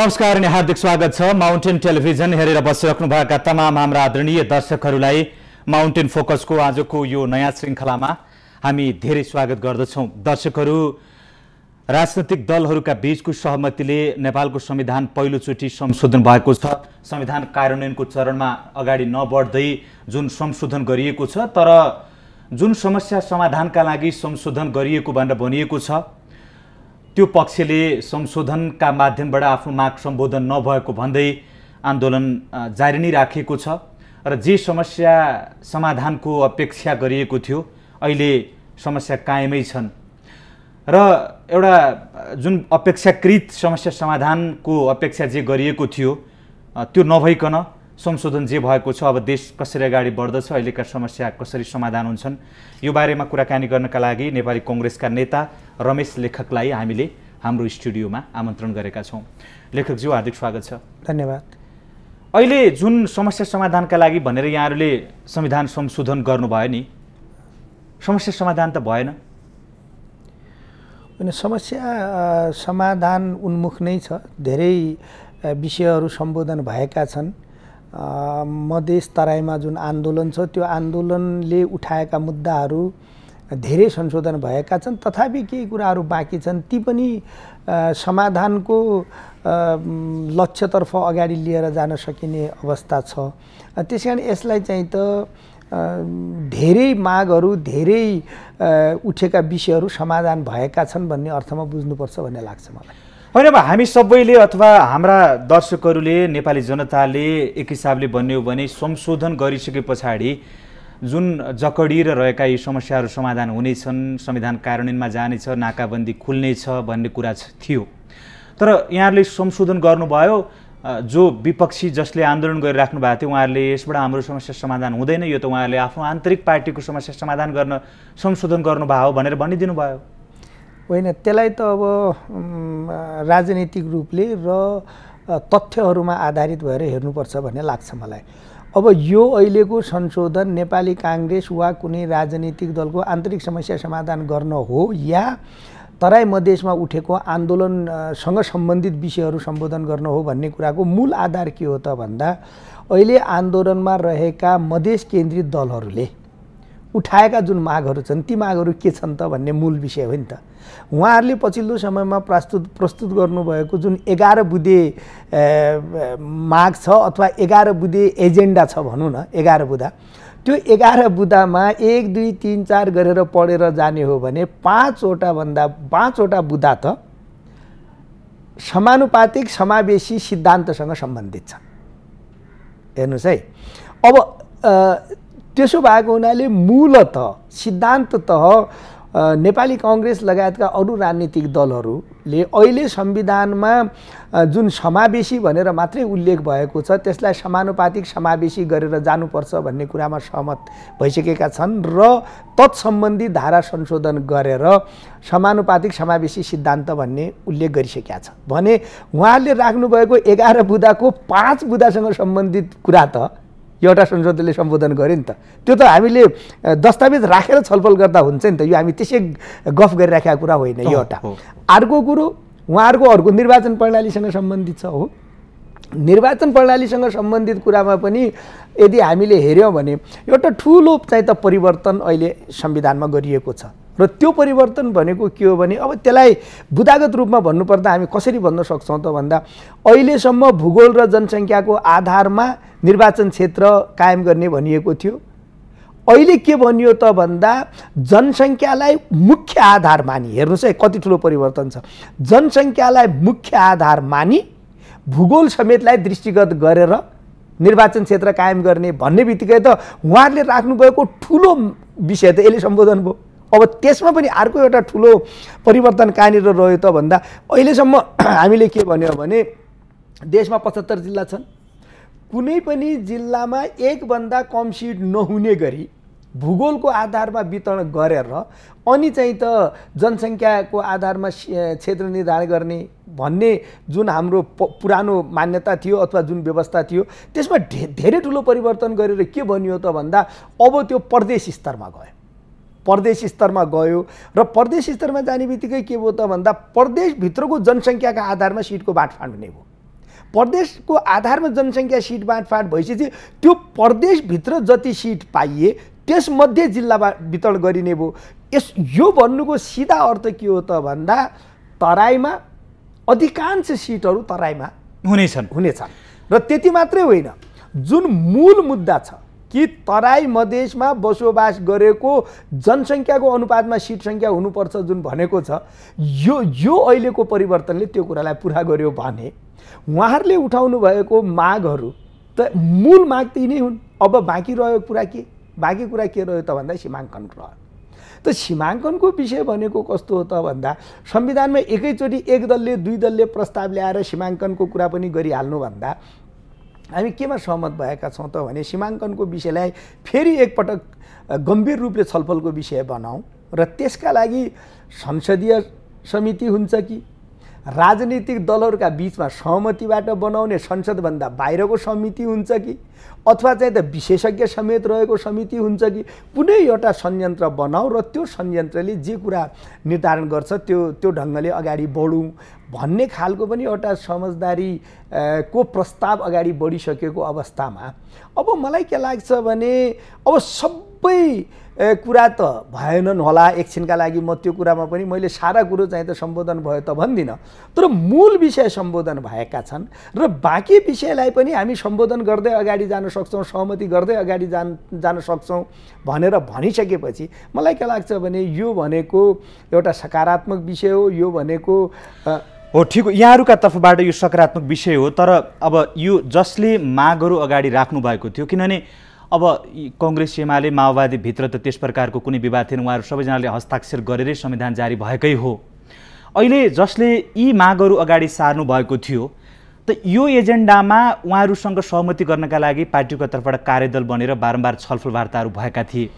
नमस्कार अनि हार्दिक स्वागत छ माउन्टेन टेलिभिजन हेरेर बसिराख्नुभएका तमाम हाम्रा आदरणीय दर्शकहरूलाई माउन्टेन फोकसको आजको यो नयाँ श्रृङ्खलामा हामी धेरै स्वागत गर्दछौँ दर्शकहरू राजनैतिक दलहरूका बीचको सहमतिले नेपालको संविधान पहिलोचोटि संशोधन भएको छ संविधान कार्यान्वयनको चरणमा अगाडि नबढ्दै जुन संशोधन गरिएको छ तर जुन समस्या समाधानका लागि संशोधन गरिएको भनेर भनिएको छ त्यो पक्षले संशोधनका माध्यमबाट आफ्नो माग सम्बोधन नभएको भन्दै आन्दोलन जारी नै राखेको छ र जे समस्या समाधानको अपेक्षा गरिएको थियो अहिले समस्या कायमै छन् र एउटा जुन अपेक्षाकृत समस्या समाधानको अपेक्षा जे गरिएको थियो त्यो नभइकन संशोधन जे भएको छ अब देश कसरी अगाडि बढ्दछ अहिलेका समस्या कसरी समाधान हुन्छन् यो बारेमा कुराकानी गर्नका लागि नेपाली कङ्ग्रेसका नेता रमेश लेखकलाई हामीले हाम्रो स्टुडियोमा आमन्त्रण गरेका छौँ लेखकज्यू हार्दिक स्वागत छ धन्यवाद अहिले जुन समस्या समाधानका लागि भनेर यहाँहरूले संविधान संशोधन गर्नुभयो नि समस्या समाधान त भएन होइन समस्या समाधान उन्मुख नै छ धेरै विषयहरू सम्बोधन भएका छन् मधेस तराईमा जुन आन्दोलन छ त्यो आन्दोलनले उठाएका मुद्दाहरू धेरै संशोधन भएका छन् तथापि केही कुराहरू बाँकी छन् ती पनि समाधानको लक्ष्यतर्फ अगाडि लिएर जान सकिने अवस्था छ त्यस कारण यसलाई चाहिँ त धेरै मागहरू धेरै उठेका विषयहरू समाधान भएका छन् भन्ने अर्थमा बुझ्नुपर्छ भन्ने लाग्छ मलाई होइन अब हामी सबैले अथवा हाम्रा दर्शकहरूले नेपाली जनताले एक हिसाबले भन्ने हो भने संशोधन गरिसके पछाडि जुन जकडिएर रहेका यी समस्याहरू समाधान हुनेछन् संविधान कार्यान्वयनमा जानेछ नाकाबन्दी खुल्नेछ भन्ने कुरा थियो तर यहाँहरूले संशोधन गर्नुभयो जो विपक्षी जसले आन्दोलन गरिराख्नु भएको थियो उहाँहरूले यसबाट हाम्रो समस्या समाधान हुँदैन यो त उहाँहरूले आफ्नो आन्तरिक पार्टीको समस्या समाधान गर्न संशोधन गर्नुभयो भनेर भनिदिनु भयो होइन त्यसलाई त अब राजनैतिक रूपले र तथ्यहरूमा आधारित भएर हेर्नुपर्छ भन्ने लाग्छ मलाई अब यो अहिलेको संशोधन नेपाली काङ्ग्रेस वा कुनै राजनीतिक दलको आन्तरिक समस्या समाधान गर्न हो या तराई मधेसमा उठेको आन्दोलनसँग सम्बन्धित विषयहरू सम्बोधन गर्न हो भन्ने कुराको मूल आधार के हो त भन्दा अहिले आन्दोलनमा रहेका मधेस केन्द्रित दलहरूले उठाएका जुन मागहरू छन् ती मागहरू के छन् त भन्ने मूल विषय हो नि त उहाँहरूले पछिल्लो समयमा प्रस्तुत प्रस्तुत गर्नुभएको जुन एघार बुधे माग छ अथवा एघार बुधे एजेन्डा छ भनौँ न एघार बुधा त्यो एघार बुधामा एक दुई तिन चार गरेर पढेर जाने हो भने पाँचवटाभन्दा पाँचवटा बुधा त समानुपातिक समावेशी सिद्धान्तसँग सम्बन्धित छन् हेर्नुहोस् है अब त्यसो भएको हुनाले मूलत सिद्धान्तत नेपाली कङ्ग्रेस लगायतका अरू राजनीतिक दलहरूले अहिले संविधानमा जुन समावेशी भनेर मात्रै उल्लेख भएको छ त्यसलाई समानुपातिक समावेशी गरेर जानुपर्छ भन्ने कुरामा सहमत भइसकेका छन् र तत्सम्बन्धी धारा संशोधन गरेर समानुपातिक समावेशी सिद्धान्त भन्ने उल्लेख गरिसकेका छन् भने उहाँहरूले राख्नुभएको एघार बुदाको पाँच बुदासँग सम्बन्धित कुरा त एउटा संसदले सम्बोधन गर्यो नि त त्यो त हामीले दस्तावेज राखेर छलफल गर्दा हुन्छ नि त यो हामी त्यसै गफ गरिराखेको कुरा होइन यो एउटा अर्को कुरो उहाँहरूको अर्को निर्वाचन प्रणालीसँग सम्बन्धित छ हो निर्वाचन प्रणालीसँग सम्बन्धित कुरामा पनि यदि हामीले हेऱ्यौँ भने एउटा ठुलो चाहिँ त परिवर्तन अहिले संविधानमा गरिएको छ र त्यो परिवर्तन भनेको के हो भने अब त्यसलाई बुदागत रूपमा भन्नुपर्दा हामी कसरी भन्न सक्छौँ त भन्दा अहिलेसम्म भूगोल र जनसङ्ख्याको आधारमा निर्वाचन क्षेत्र कायम गर्ने भनिएको थियो अहिले के भनियो त भन्दा जनसङ्ख्यालाई मुख्य आधार मानि हेर्नुहोस् है कति ठुलो परिवर्तन छ जनसङ्ख्यालाई मुख्य आधार मानि भूगोल समेतलाई दृष्टिगत गरेर निर्वाचन क्षेत्र कायम गर्ने भन्ने बित्तिकै त उहाँहरूले राख्नुभएको ठुलो विषय त यसले सम्बोधन भयो अब त्यसमा पनि अर्को एउटा ठुलो परिवर्तन कहाँनिर रह्यो त भन्दा अहिलेसम्म हामीले के भन्यो भने देशमा पचहत्तर जिल्ला छन् कुनै पनि जिल्लामा एकभन्दा कम सिट नहुने गरी भूगोलको आधारमा वितरण गरेर अनि चाहिँ त जनसङ्ख्याको आधारमा क्षेत्र निर्धारण गर्ने भन्ने जुन हाम्रो पुरानो मान्यता थियो अथवा जुन व्यवस्था थियो त्यसमा धेरै ठुलो परिवर्तन गरेर के भनियो त भन्दा अब त्यो प्रदेश स्तरमा गयो प्रदेश स्तरमा गयो र प्रदेश स्तरमा जाने बित्तिकै के भयो त भन्दा प्रदेशभित्रको जनसङ्ख्याका आधारमा सिटको बाँडफाँड हुने भयो प्रदेशको आधारमा जनसङ्ख्या सिट बाँडफाँड भइसकेपछि त्यो प्रदेशभित्र जति सिट पाइए त्यसमध्ये जिल्लामा वितरण गरिने भयो यस यो भन्नुको सिधा अर्थ के हो त भन्दा तराईमा अधिकांश सिटहरू तराईमा हुनेछन् हुनेछन् र त्यति मात्रै होइन जुन मूल मुद्दा छ कि तराई मधेसमा बसोबास गरेको जनसङ्ख्याको अनुपातमा सिट सङ्ख्या हुनुपर्छ जुन भनेको छ यो यो अहिलेको परिवर्तनले त्यो कुरालाई पुरा गर्यो भने उहाँहरूले उठाउनु भएको मागहरू त मूल माग ती नै हुन् अब बाँकी रह्यो कुरा के बाँकी कुरा के रह्यो त भन्दा सीमाङ्कन रह्यो त सीमाङ्कनको विषय भनेको कस्तो हो त भन्दा संविधानमा एकैचोटि एक दलले दुई दलले प्रस्ताव ल्याएर सीमाङ्कनको कुरा पनि गरिहाल्नुभन्दा हामी केमा सहमत भएका छौँ त भने सीमाङ्कनको विषयलाई फेरि एकपटक गम्भीर रूपले छलफलको विषय बनाऊ र त्यसका लागि संसदीय समिति हुन्छ कि राजनीतिक दलहरूका बिचमा सहमतिबाट बनाउने संसदभन्दा बाहिरको समिति हुन्छ कि अथवा चाहिँ त विशेषज्ञ समेत रहेको समिति हुन्छ कि कुनै एउटा संयन्त्र बनाऊ र त्यो संयन्त्रले जे कुरा निर्धारण गर्छ त्यो त्यो ढङ्गले अगाडि बढौँ भन्ने खालको पनि एउटा समझदारी को प्रस्ताव अगाडि बढिसकेको अवस्थामा अब मलाई के लाग्छ भने अब सबै कुरा त भएनन् होला एकछिनका लागि म त्यो कुरामा पनि मैले सारा कुरो चाहिँ त सम्बोधन भयो त भन्दिनँ तर मूल विषय सम्बोधन भएका छन् र बाँकी विषयलाई पनि हामी सम्बोधन गर्दै अगाडि जान सक्छौँ सहमति गर्दै अगाडि जान जान सक्छौँ भनेर भनिसकेपछि मलाई के लाग्छ भने यो भनेको एउटा सकारात्मक विषय हो यो भनेको हो ठिक हो यहाँहरूका तर्फबाट यो सकारात्मक विषय हो तर अब यो जसले मागहरू अगाडि राख्नु भएको थियो किनभने अब कङ्ग्रेस एमाले माओवादीभित्र त त्यस प्रकारको कुनै विवाद थिएन उहाँहरू सबैजनाले हस्ताक्षर गरेरै संविधान जारी भएकै हो अहिले जसले यी मागहरू अगाडि सार्नु भएको थियो त यो एजेन्डामा उहाँहरूसँग सहमति गर्नका लागि पार्टीको तर्फबाट कार्यदल बनेर बारम्बार छलफल वार्ताहरू भएका थिए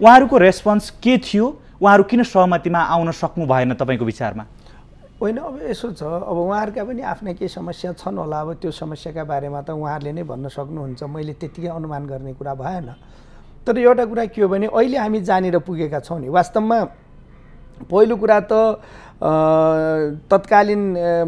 उहाँहरूको रेस्पोन्स के थियो उहाँहरू किन सहमतिमा आउन सक्नु भएन तपाईँको विचारमा होइन अब यसो छ अब उहाँहरूका पनि आफ्ना केही समस्या छन् होला अब त्यो समस्याका बारेमा त उहाँहरूले नै भन्न सक्नुहुन्छ मैले त्यतिकै अनुमान गर्ने कुरा भएन तर एउटा कुरा के हो भने अहिले हामी जानेर पुगेका छौँ नि वास्तवमा पहिलो कुरा त तत्कालीन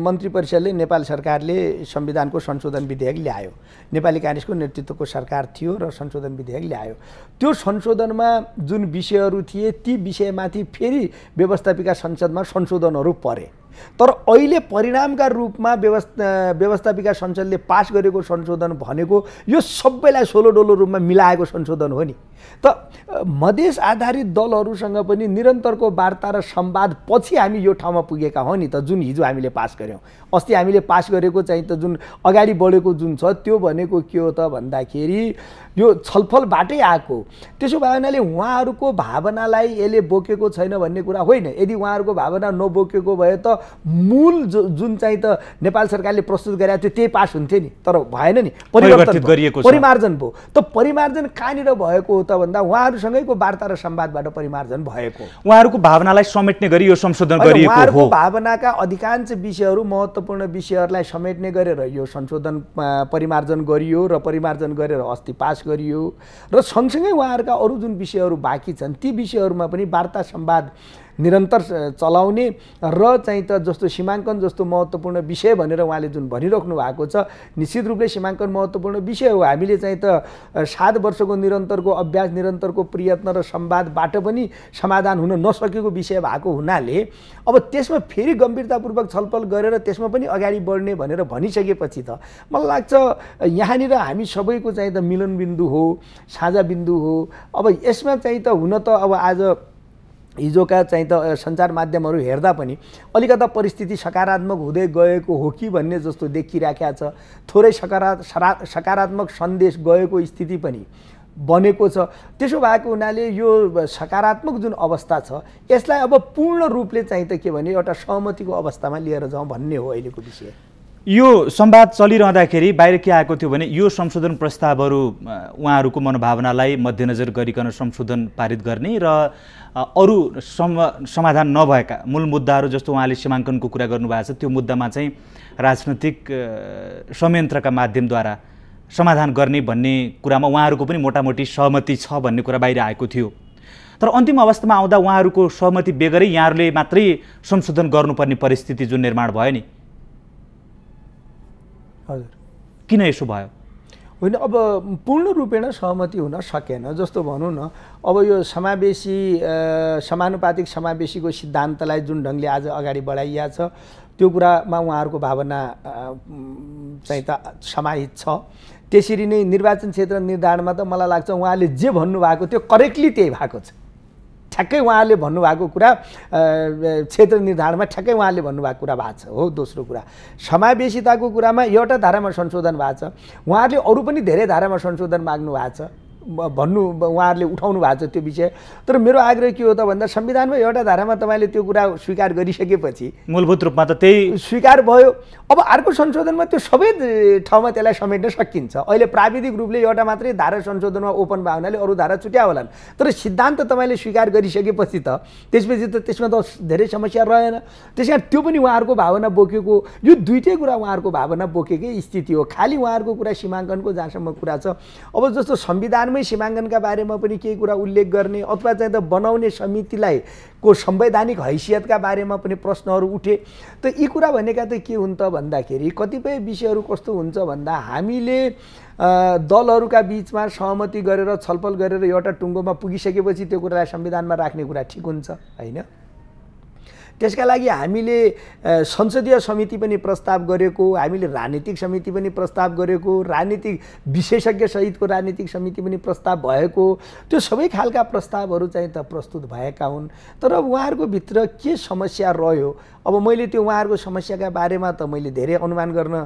मन्त्री परिषदले नेपाल सरकारले संविधानको संशोधन विधेयक ल्यायो नेपाली काङ्ग्रेसको नेतृत्वको सरकार थियो र संशोधन विधेयक ल्यायो त्यो संशोधनमा जुन विषयहरू थिए ती विषयमाथि फेरि व्यवस्थापिका संसदमा संशोधनहरू परे तर अहिले परिणामका रूपमा व्यवस्था व्यवस्थापिका संसदले पास गरेको संशोधन भनेको यो सबैलाई सोलो डोलो रूपमा मिलाएको संशोधन हो नि त मधेस आधारित दलहरूसँग पनि निरन्तरको वार्ता र संवाद पछि हामी यो ठाउँमा पुगेका हौँ नि त जुन हिजो हामीले पास गऱ्यौँ अस्ति हामीले पास गरेको चाहिँ त जुन अगाडि बढेको जुन छ त्यो भनेको के हो त भन्दाखेरि यो छलफलबाटै आएको त्यसो भए हुनाले उहाँहरूको भावनालाई यसले बोकेको छैन भन्ने कुरा होइन यदि उहाँहरूको भावना नबोकेको भए त मूल जुन चाहिँ त नेपाल सरकारले प्रस्तुत गरेको थियो त्यही पास हुन्थ्यो नि तर भएन नि परिवर्तन गरिएको परिमार्जन भयो त परिमार्जन कहाँनिर भएको हो त भन्दा उहाँहरूसँगैको वार्ता र संवादबाट परिमार्जन भएको उहाँहरूको भावनालाई समेट्ने गरी यो संशोधन गरिएको उहाँहरूको भावनाका अधिकांश विषयहरू महत्त्वपूर्ण विषयहरूलाई समेट्ने गरेर यो संशोधन परिमार्जन गरियो र परिमार्जन गरेर अस्ति पास गरियो र सँगसँगै उहाँहरूका अरू जुन विषयहरू बाँकी छन् ती विषयहरूमा पनि वार्ता सम्वाद निरन्तर चलाउने र चाहिँ त जस्तो सीमाङ्कन जस्तो महत्त्वपूर्ण विषय भनेर उहाँले जुन भनिराख्नु भएको छ निश्चित रूपले सीमाङ्कन महत्त्वपूर्ण विषय हो हामीले चाहिँ त सात वर्षको निरन्तरको अभ्यास निरन्तरको प्रयत्न र संवादबाट पनि समाधान हुन नसकेको विषय भएको हुनाले अब त्यसमा फेरि गम्भीरतापूर्वक छलफल गरेर त्यसमा पनि अगाडि बढ्ने भनेर भनिसकेपछि त मलाई लाग्छ यहाँनिर हामी सबैको चाहिँ त मिलनबिन्दु हो साझा बिन्दु हो अब यसमा चाहिँ त हुन त अब आज हिजोका चाहिँ त सञ्चार माध्यमहरू हेर्दा पनि अलिकता परिस्थिति सकारात्मक हुँदै गएको हो कि भन्ने जस्तो देखिराखेका छ थोरै सकारा सकारात्मक सन्देश गएको स्थिति पनि बनेको छ त्यसो भएको हुनाले यो सकारात्मक जुन अवस्था छ यसलाई अब पूर्ण रूपले चाहिँ त के भने एउटा सहमतिको अवस्थामा लिएर जाउँ भन्ने हो अहिलेको विषय यो संवाद चलिरहँदाखेरि बाहिर के आएको थियो भने यो संशोधन प्रस्तावहरू उहाँहरूको मनोभावनालाई मध्यनजर गरिकन संशोधन पारित गर्ने र अरू सम समाधान नभएका मूल मुद्दाहरू जस्तो उहाँले सीमाङ्कनको कुरा गर्नुभएको छ त्यो मुद्दामा चाहिँ राजनैतिक संयन्त्रका माध्यमद्वारा समाधान गर्ने भन्ने कुरामा उहाँहरूको पनि मोटामोटी सहमति छ भन्ने कुरा बाहिर आएको थियो तर अन्तिम अवस्थामा आउँदा उहाँहरूको सहमति बेगरै यहाँहरूले मात्रै संशोधन गर्नुपर्ने परिस्थिति जुन निर्माण भयो नि हजुर किन यसो भयो होइन अब पूर्ण रूपेण सहमति हुन सकेन जस्तो भनौँ न अब यो समावेशी समानुपातिक समावेशीको सिद्धान्तलाई जुन ढङ्गले आज अगाडि बढाइया छ त्यो कुरामा उहाँहरूको भावना चाहिँ त समाहित छ त्यसरी नै निर्वाचन क्षेत्र निर्धारणमा त मलाई लाग्छ उहाँले जे भन्नुभएको त्यो करेक्टली त्यही भएको छ ठ्याक्कै उहाँले भन्नुभएको कुरा क्षेत्र निर्धारणमा ठ्याक्कै उहाँले भन्नुभएको कुरा भएको छ हो दोस्रो कुरा समावेशिताको कुरामा एउटा धारामा संशोधन भएको छ उहाँहरूले अरू पनि धेरै धारामा संशोधन माग्नु भएको छ भन्नु उहाँहरूले उठाउनु भएको छ त्यो विषय तर मेरो आग्रह के हो त भन्दा संविधानमा एउटा धारामा तपाईँले त्यो कुरा स्वीकार गरिसकेपछि मूलभूत रूपमा त त्यही स्वीकार भयो अब अर्को संशोधनमा त्यो सबै ठाउँमा त्यसलाई समेट्न सकिन्छ अहिले प्राविधिक रूपले एउटा मात्रै धारा संशोधनमा ओपन भयो हुनाले अरू धारा छुट्या होलान् तर सिद्धान्त तपाईँले स्वीकार गरिसकेपछि त त्यसपछि त त्यसमा त धेरै समस्या रहेन त्यस त्यो पनि उहाँहरूको भावना बोकेको यो दुइटै कुरा उहाँहरूको भावना बोकेकै स्थिति हो खालि उहाँहरूको कुरा सीमाङ्कनको जहाँसम्म कुरा छ अब जस्तो संविधानमा समय सीमाङ्कनका बारेमा पनि केही कुरा उल्लेख गर्ने अथवा चाहिँ त बनाउने समितिलाई को संवैधानिक हैसियतका बारेमा पनि प्रश्नहरू उठे त यी कुरा भनेका त के हुन् त भन्दाखेरि कतिपय विषयहरू कस्तो हुन्छ भन्दा हामीले दलहरूका बिचमा सहमति गरेर छलफल गरेर एउटा टुङ्गोमा पुगिसकेपछि त्यो कुरालाई संविधानमा राख्ने कुरा ठिक हुन्छ होइन त्यसका लागि हामीले संसदीय समिति पनि प्रस्ताव गरेको हामीले राजनीतिक समिति पनि प्रस्ताव गरेको राजनीतिक विशेषज्ञ सहितको राजनीतिक समिति पनि प्रस्ताव भएको त्यो सबै खालका प्रस्तावहरू चाहिँ त प्रस्तुत भएका हुन् तर उहाँहरूको भित्र के समस्या रह्यो अब मैले त्यो उहाँहरूको समस्याका बारेमा त मैले धेरै अनुमान गर्न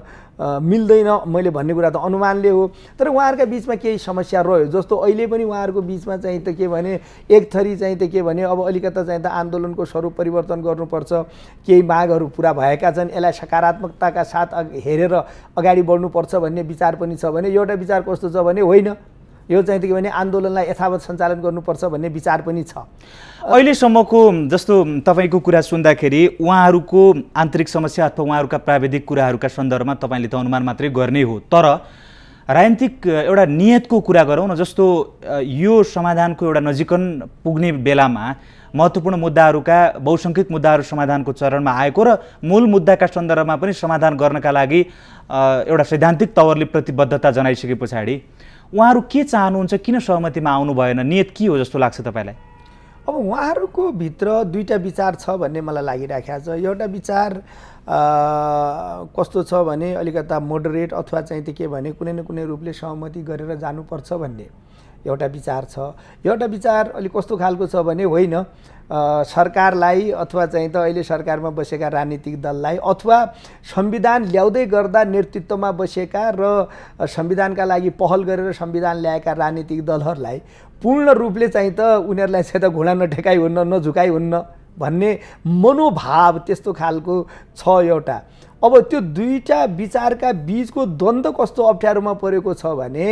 मिल्दैन मैले भन्ने कुरा त अनुमानले हो तर उहाँहरूका बिचमा केही समस्या रह्यो जस्तो अहिले पनि उहाँहरूको बिचमा चाहिँ त के भने एक थरी चाहिँ त के भने अब अलिकता चाहिँ त आन्दोलनको स्वरूप परिवर्तन गर्नुपर्छ केही मागहरू पुरा भएका छन् यसलाई सकारात्मकताका साथ हेरेर अगाडि बढ्नुपर्छ भन्ने विचार पनि छ भने एउटा विचार कस्तो छ भने होइन यो चाहिँ के भने आन्दोलनलाई यथावत सञ्चालन गर्नुपर्छ भन्ने विचार पनि छ अहिलेसम्मको जस्तो तपाईँको कुरा सुन्दाखेरि उहाँहरूको आन्तरिक समस्या अथवा उहाँहरूका प्राविधिक कुराहरूका सन्दर्भमा तपाईँले त अनुमान मात्रै गर्ने हो तर राजनीतिक एउटा नियतको कुरा गरौँ न जस्तो यो समाधानको एउटा नजिकन पुग्ने बेलामा महत्त्वपूर्ण मुद्दाहरूका बहुसङ्ख्यक मुद्दाहरू समाधानको चरणमा आएको र मूल मुद्दाका सन्दर्भमा पनि समाधान गर्नका लागि एउटा सैद्धान्तिक तवरले प्रतिबद्धता जनाइसके पछाडि उहाँहरू के चाहनुहुन्छ किन सहमतिमा आउनु भएन नियत के हो जस्तो लाग्छ तपाईँलाई अब उहाँहरूको भित्र दुईवटा विचार छ भन्ने मलाई लागिराखेको छ एउटा विचार कस्तो छ भने अलिकता मोडरेट अथवा चाहिँ त के भने कुनै न कुनै रूपले सहमति गरेर जानुपर्छ भन्ने एउटा विचार छ एउटा विचार अलिक कस्तो खालको छ भने होइन सरकारलाई अथवा चाहिँ त अहिले सरकारमा बसेका राजनीतिक दललाई अथवा संविधान ल्याउँदै गर्दा नेतृत्वमा बसेका र संविधानका लागि पहल गरेर संविधान ल्याएका राजनीतिक दलहरूलाई पूर्ण रूपले चाहिँ त उनीहरूलाई चाहिँ त घुँडा नठेकाइ हुन्न नझुकाइ हुन्न भन्ने मनोभाव त्यस्तो खालको छ एउटा अब त्यो दुईवटा विचारका बिचको द्वन्द्व कस्तो अप्ठ्यारोमा परेको छ भने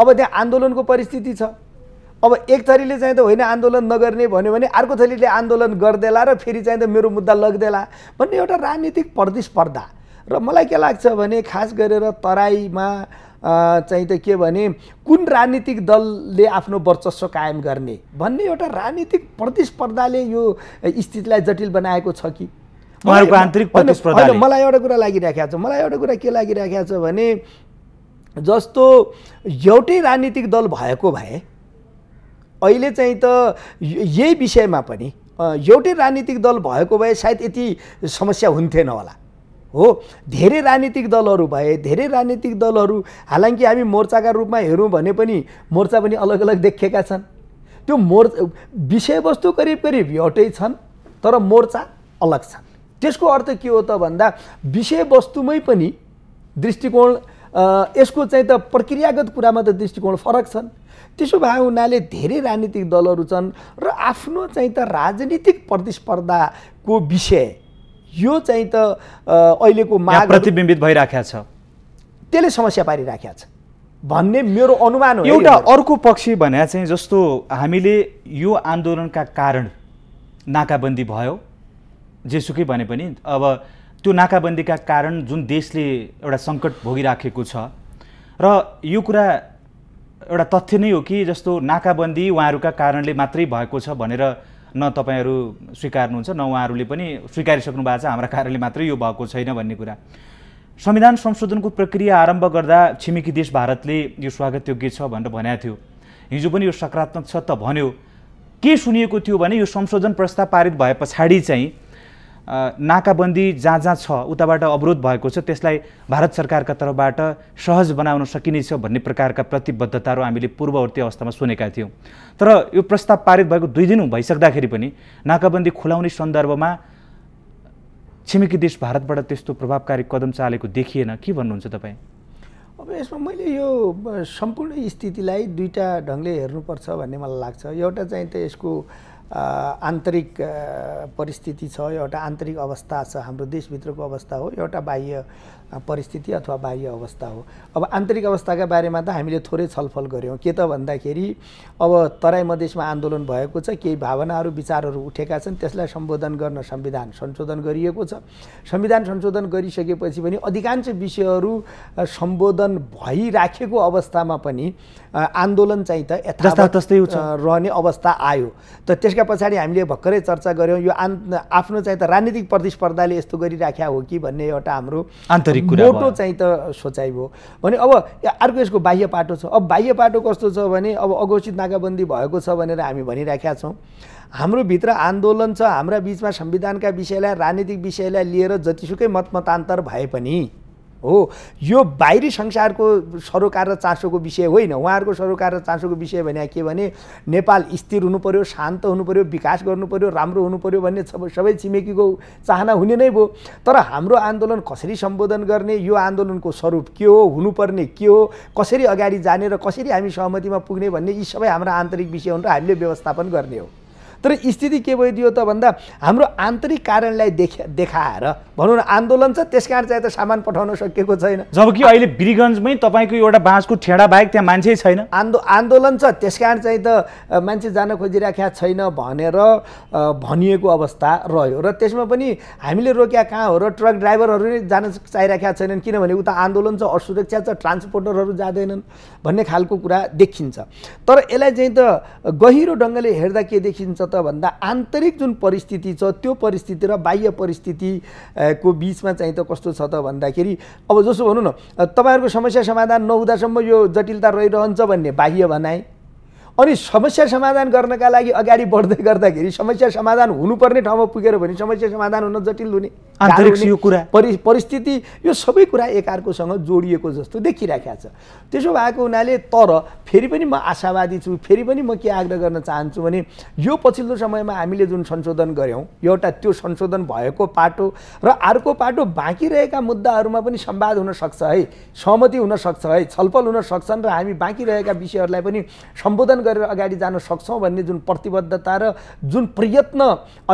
अब त्यहाँ आन्दोलनको परिस्थिति छ अब एक थरीले चाहिँ त होइन आन्दोलन नगर्ने भन्यो भने अर्को थरीले आन्दोलन गरिदेला र फेरि चाहिँ त मेरो मुद्दा लगिदेला भन्ने एउटा राजनीतिक प्रतिस्पर्धा र मलाई के लाग्छ भने खास गरेर तराईमा चाहिँ त के भने कुन राजनीतिक दलले आफ्नो वर्चस्व कायम गर्ने भन्ने एउटा राजनीतिक प्रतिस्पर्धाले यो स्थितिलाई जटिल बनाएको छ कि आन्तरिक मलाई एउटा कुरा लागिराखेको छ मलाई एउटा कुरा के लागिराखेको छ भने जस्तो एउटै राजनीतिक दल भएको भए अहिले चाहिँ त यही विषयमा पनि एउटै राजनीतिक दल भएको भए सायद यति समस्या हुन्थेन होला हो धेरै राजनीतिक दलहरू भए धेरै राजनीतिक दलहरू हालाकि हामी मोर्चाका रूपमा हेरौँ भने पनि मोर्चा पनि अलग अलग देखेका छन् त्यो मोर् विषयवस्तु करिब करिब एउटै छन् तर मोर्चा अलग छन् त्यसको अर्थ के हो त भन्दा विषयवस्तुमै पनि दृष्टिकोण यसको चाहिँ त प्रक्रियागत कुरामा त दृष्टिकोण फरक छन् त्यसो भए हुनाले धेरै राजनीतिक दलहरू छन् र आफ्नो चाहिँ त राजनीतिक प्रतिस्पर्धाको विषय यो चाहिँ त अहिलेको माग प्रतिबिम्बित भइराखेको छ त्यसले समस्या पारिराखेको छ भन्ने मेरो अनुमान हो एउटा अर्को पक्ष भने चाहिँ जस्तो हामीले यो आन्दोलनका कारण नाकाबन्दी भयो जेसुकै भने पनि अब त्यो नाकाबन्दीका कारण जुन देशले एउटा सङ्कट भोगिराखेको छ र यो कुरा एउटा तथ्य नै हो कि जस्तो नाकाबन्दी उहाँहरूका कारणले मात्रै भएको छ भनेर न तपाईँहरू स्वीकार्नुहुन्छ न उहाँहरूले पनि स्वीकारिसक्नु भएको छ हाम्रा कारणले मात्रै यो भएको छैन भन्ने कुरा संविधान संशोधनको प्रक्रिया आरम्भ गर्दा छिमेकी देश भारतले यो स्वागतयोग्य छ भनेर भनेको थियो हिजो पनि यो सकारात्मक छ त भन्यो के सुनिएको थियो भने यो संशोधन प्रस्ताव पारित भए पछाडि चाहिँ नाकाबन्दी जहाँ जहाँ छ उताबाट अवरोध भएको छ त्यसलाई भारत सरकारका तर्फबाट सहज बनाउन सकिनेछ भन्ने प्रकारका प्रतिबद्धताहरू हामीले पूर्ववर्ती अवस्थामा सुनेका थियौँ तर यो प्रस्ताव पारित भएको दुई दिन भइसक्दाखेरि पनि नाकाबन्दी खुलाउने सन्दर्भमा छिमेकी देश भारतबाट त्यस्तो प्रभावकारी कदम चालेको देखिएन के भन्नुहुन्छ तपाईँ अब यसमा मैले यो सम्पूर्ण स्थितिलाई दुईवटा ढङ्गले हेर्नुपर्छ भन्ने मलाई लाग्छ एउटा चाहिँ त यसको आन्तरिक परिस्थिति छ एउटा आन्तरिक अवस्था छ हाम्रो देशभित्रको अवस्था हो एउटा बाह्य परिस्थिति अथवा बाह्य अवस्था हो अब आन्तरिक अवस्थाका बारेमा त हामीले थोरै छलफल गऱ्यौँ के त भन्दाखेरि अब तराई मधेसमा आन्दोलन भएको छ केही भावनाहरू विचारहरू उठेका छन् त्यसलाई सम्बोधन गर्न संविधान संशोधन गरिएको छ संविधान संशोधन गरिसकेपछि पनि अधिकांश विषयहरू सम्बोधन भइराखेको अवस्थामा पनि आन्दोलन चाहिँ त यथा रहने अवस्था आयो त त्यसका पछाडि हामीले भर्खरै चर्चा गऱ्यौँ यो आफ्नो चाहिँ त राजनीतिक प्रतिस्पर्धाले यस्तो गरिराख्या हो कि भन्ने एउटा हाम्रो आन्तरिक मोटो चाहिँ त सोचाइ भयो भने अब अर्को यसको बाह्य पाटो छ अब बाह्य पाटो कस्तो छ भने अब अघोषित नाकाबन्दी भएको छ भनेर हामी भनिराखेका छौँ भित्र आन्दोलन छ हाम्रा बिचमा संविधानका विषयलाई राजनीतिक विषयलाई लिएर जतिसुकै मतमतान्तर भए पनि हो यो बाहिरी संसारको सरोकार र चासोको विषय होइन उहाँहरूको सरोकार र चासोको विषय भने के भने नेपाल स्थिर हुनु पऱ्यो शान्त हुनु पऱ्यो विकास गर्नु पऱ्यो राम्रो हुनु पऱ्यो भन्ने सबै सबै छिमेकीको चाहना हुने नै भयो तर हाम्रो आन्दोलन कसरी सम्बोधन गर्ने यो आन्दोलनको स्वरूप के हो हुनुपर्ने के हो कसरी अगाडि जाने र कसरी हामी सहमतिमा पुग्ने भन्ने यी सबै हाम्रो आन्तरिक विषय हुन् र हामीले व्यवस्थापन गर्ने हो तर स्थिति के भइदियो त भन्दा हाम्रो आन्तरिक कारणलाई देखा देखाएर भनौँ न आन्दोलन छ त्यस कारण चाहिँ त सामान पठाउन सकिएको छैन जबकि अहिले बिरगन्जमै तपाईँको एउटा बाँसको ठेडा बाहेक त्यहाँ मान्छे छैन आन्दो आन्दोलन छ त्यस कारण चाहिँ त मान्छे जान खोजिराखेका छैन भनेर भनिएको अवस्था रह्यो र त्यसमा पनि हामीले रोक्या कहाँ हो र ट्रक ड्राइभरहरू नै जान चाहिरहेका छैनन् किनभने उता आन्दोलन छ असुरक्षा छ ट्रान्सपोर्टरहरू जाँदैनन् भन्ने खालको कुरा देखिन्छ तर यसलाई चाहिँ त गहिरो ढङ्गले हेर्दा के देखिन्छ त भन्दा आन्तरिक जुन परिस्थिति छ त्यो परिस्थिति र बाह्य परिस्थितिको बिचमा चाहिँ त कस्तो छ त भन्दाखेरि अब जसो भनौँ न तपाईँहरूको समस्या समाधान नहुँदासम्म यो जटिलता रहिरहन्छ भन्ने बाह्य भनाइ अनि समस्या समाधान गर्नका लागि अगाडि बढ्दै गर्दाखेरि समस्या समाधान हुनुपर्ने ठाउँमा पुगेर भने समस्या समाधान हुन जटिल हुने यो कुरा परि परिस्थिति यो सबै कुरा एकअर्कोसँग जोडिएको जस्तो देखिराखेको छ त्यसो भएको हुनाले तर फेरि पनि म आशावादी छु फेरि पनि म के आग्रह गर्न चाहन्छु भने यो पछिल्लो समयमा हामीले जुन संशोधन गऱ्यौँ एउटा त्यो संशोधन भएको पाटो र अर्को पाटो बाँकी रहेका मुद्दाहरूमा पनि संवाद हुनसक्छ है सहमति हुनसक्छ है छलफल हुन सक्छन् र हामी बाँकी रहेका विषयहरूलाई पनि सम्बोधन गरेर अगाडि जान सक्छौँ भन्ने जुन प्रतिबद्धता र जुन प्रयत्न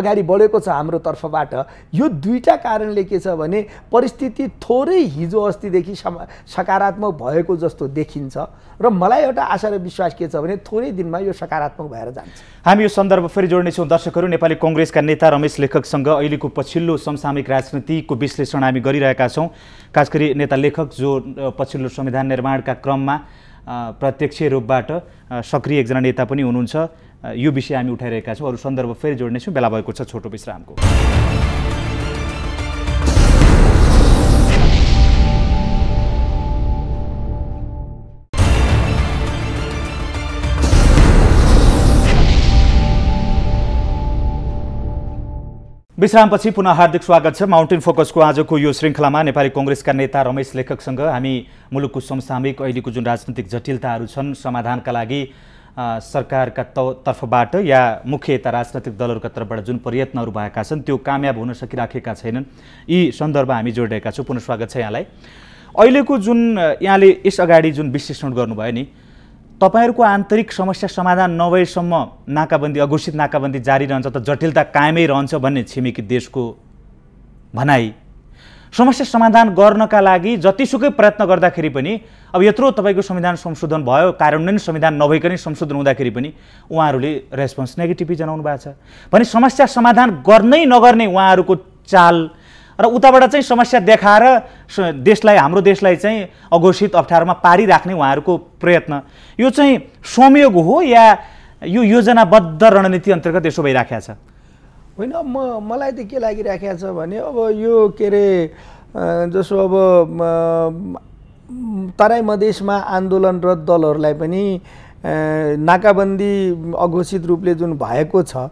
अगाडि बढेको छ हाम्रो तर्फबाट यो दुईवटा कारणले के छ भने परिस्थिति थोरै हिजो अस्तिदेखि समा सकारात्मक भएको जस्तो देखिन्छ र मलाई एउटा आशा र विश्वास के छ भने थोरै दिनमा यो सकारात्मक भएर जान्छ हामी यो सन्दर्भ फेरि जोड्नेछौँ दर्शकहरू नेपाली कङ्ग्रेसका नेता रमेश लेखकसँग अहिलेको पछिल्लो समसामयिक राजनीतिको विश्लेषण हामी गरिरहेका छौँ खास गरी नेता लेखक जो पछिल्लो संविधान निर्माणका क्रममा प्रत्यक्ष रूपबाट सक्रिय एकजना नेता पनि हुनुहुन्छ यो विषय हामी उठाइरहेका छौँ अरू सन्दर्भ फेरि जोड्नेछौँ बेला भएको छ छोटो विश्रामको विश्रामपछि पुनः हार्दिक स्वागत छ माउन्टेन फोकसको आजको यो श्रृङ्खलामा नेपाली कङ्ग्रेसका नेता रमेश लेखकसँग हामी मुलुकको समसामयिक अहिलेको जुन राजनीतिक जटिलताहरू छन् समाधानका लागि सरकारका तर्फबाट या मुख्य यता राजनैतिक दलहरूका तर्फबाट जुन प्रयत्नहरू भएका छन् त्यो कामयाब हुन सकिराखेका छैनन् यी सन्दर्भ हामी जोडिरहेका छौँ पुनः स्वागत छ यहाँलाई अहिलेको जुन यहाँले यस अगाडि जुन विश्लेषण गर्नुभयो नि तपाईँहरूको आन्तरिक समस्या समाधान नभएसम्म नाकाबन्दी अघोषित नाकाबन्दी जारी रहन्छ त जटिलता कायमै रहन्छ भन्ने छिमेकी देशको भनाई समस्या समाधान गर्नका लागि जतिसुकै प्रयत्न गर्दाखेरि पनि अब यत्रो तपाईँको संविधान संशोधन भयो कार्यान्वयन संविधान नभइकन संशोधन हुँदाखेरि पनि उहाँहरूले रेस्पोन्स नेगेटिभै जनाउनु भएको छ भने समस्या समाधान गर्नै नगर्ने उहाँहरूको चाल र उताबाट चाहिँ समस्या देखाएर देशलाई हाम्रो देशलाई चाहिँ अघोषित अप्ठ्यारोमा पारिराख्ने उहाँहरूको प्रयत्न यो चाहिँ संयोग हो या यो योजनाबद्ध रणनीति अन्तर्गत यसो भइराखेको छ होइन म मलाई त के लागिराखेको छ भने अब यो के अरे जसो अब तराई मधेसमा आन्दोलनरत दलहरूलाई पनि नाकाबन्दी अघोषित रूपले जुन भएको छ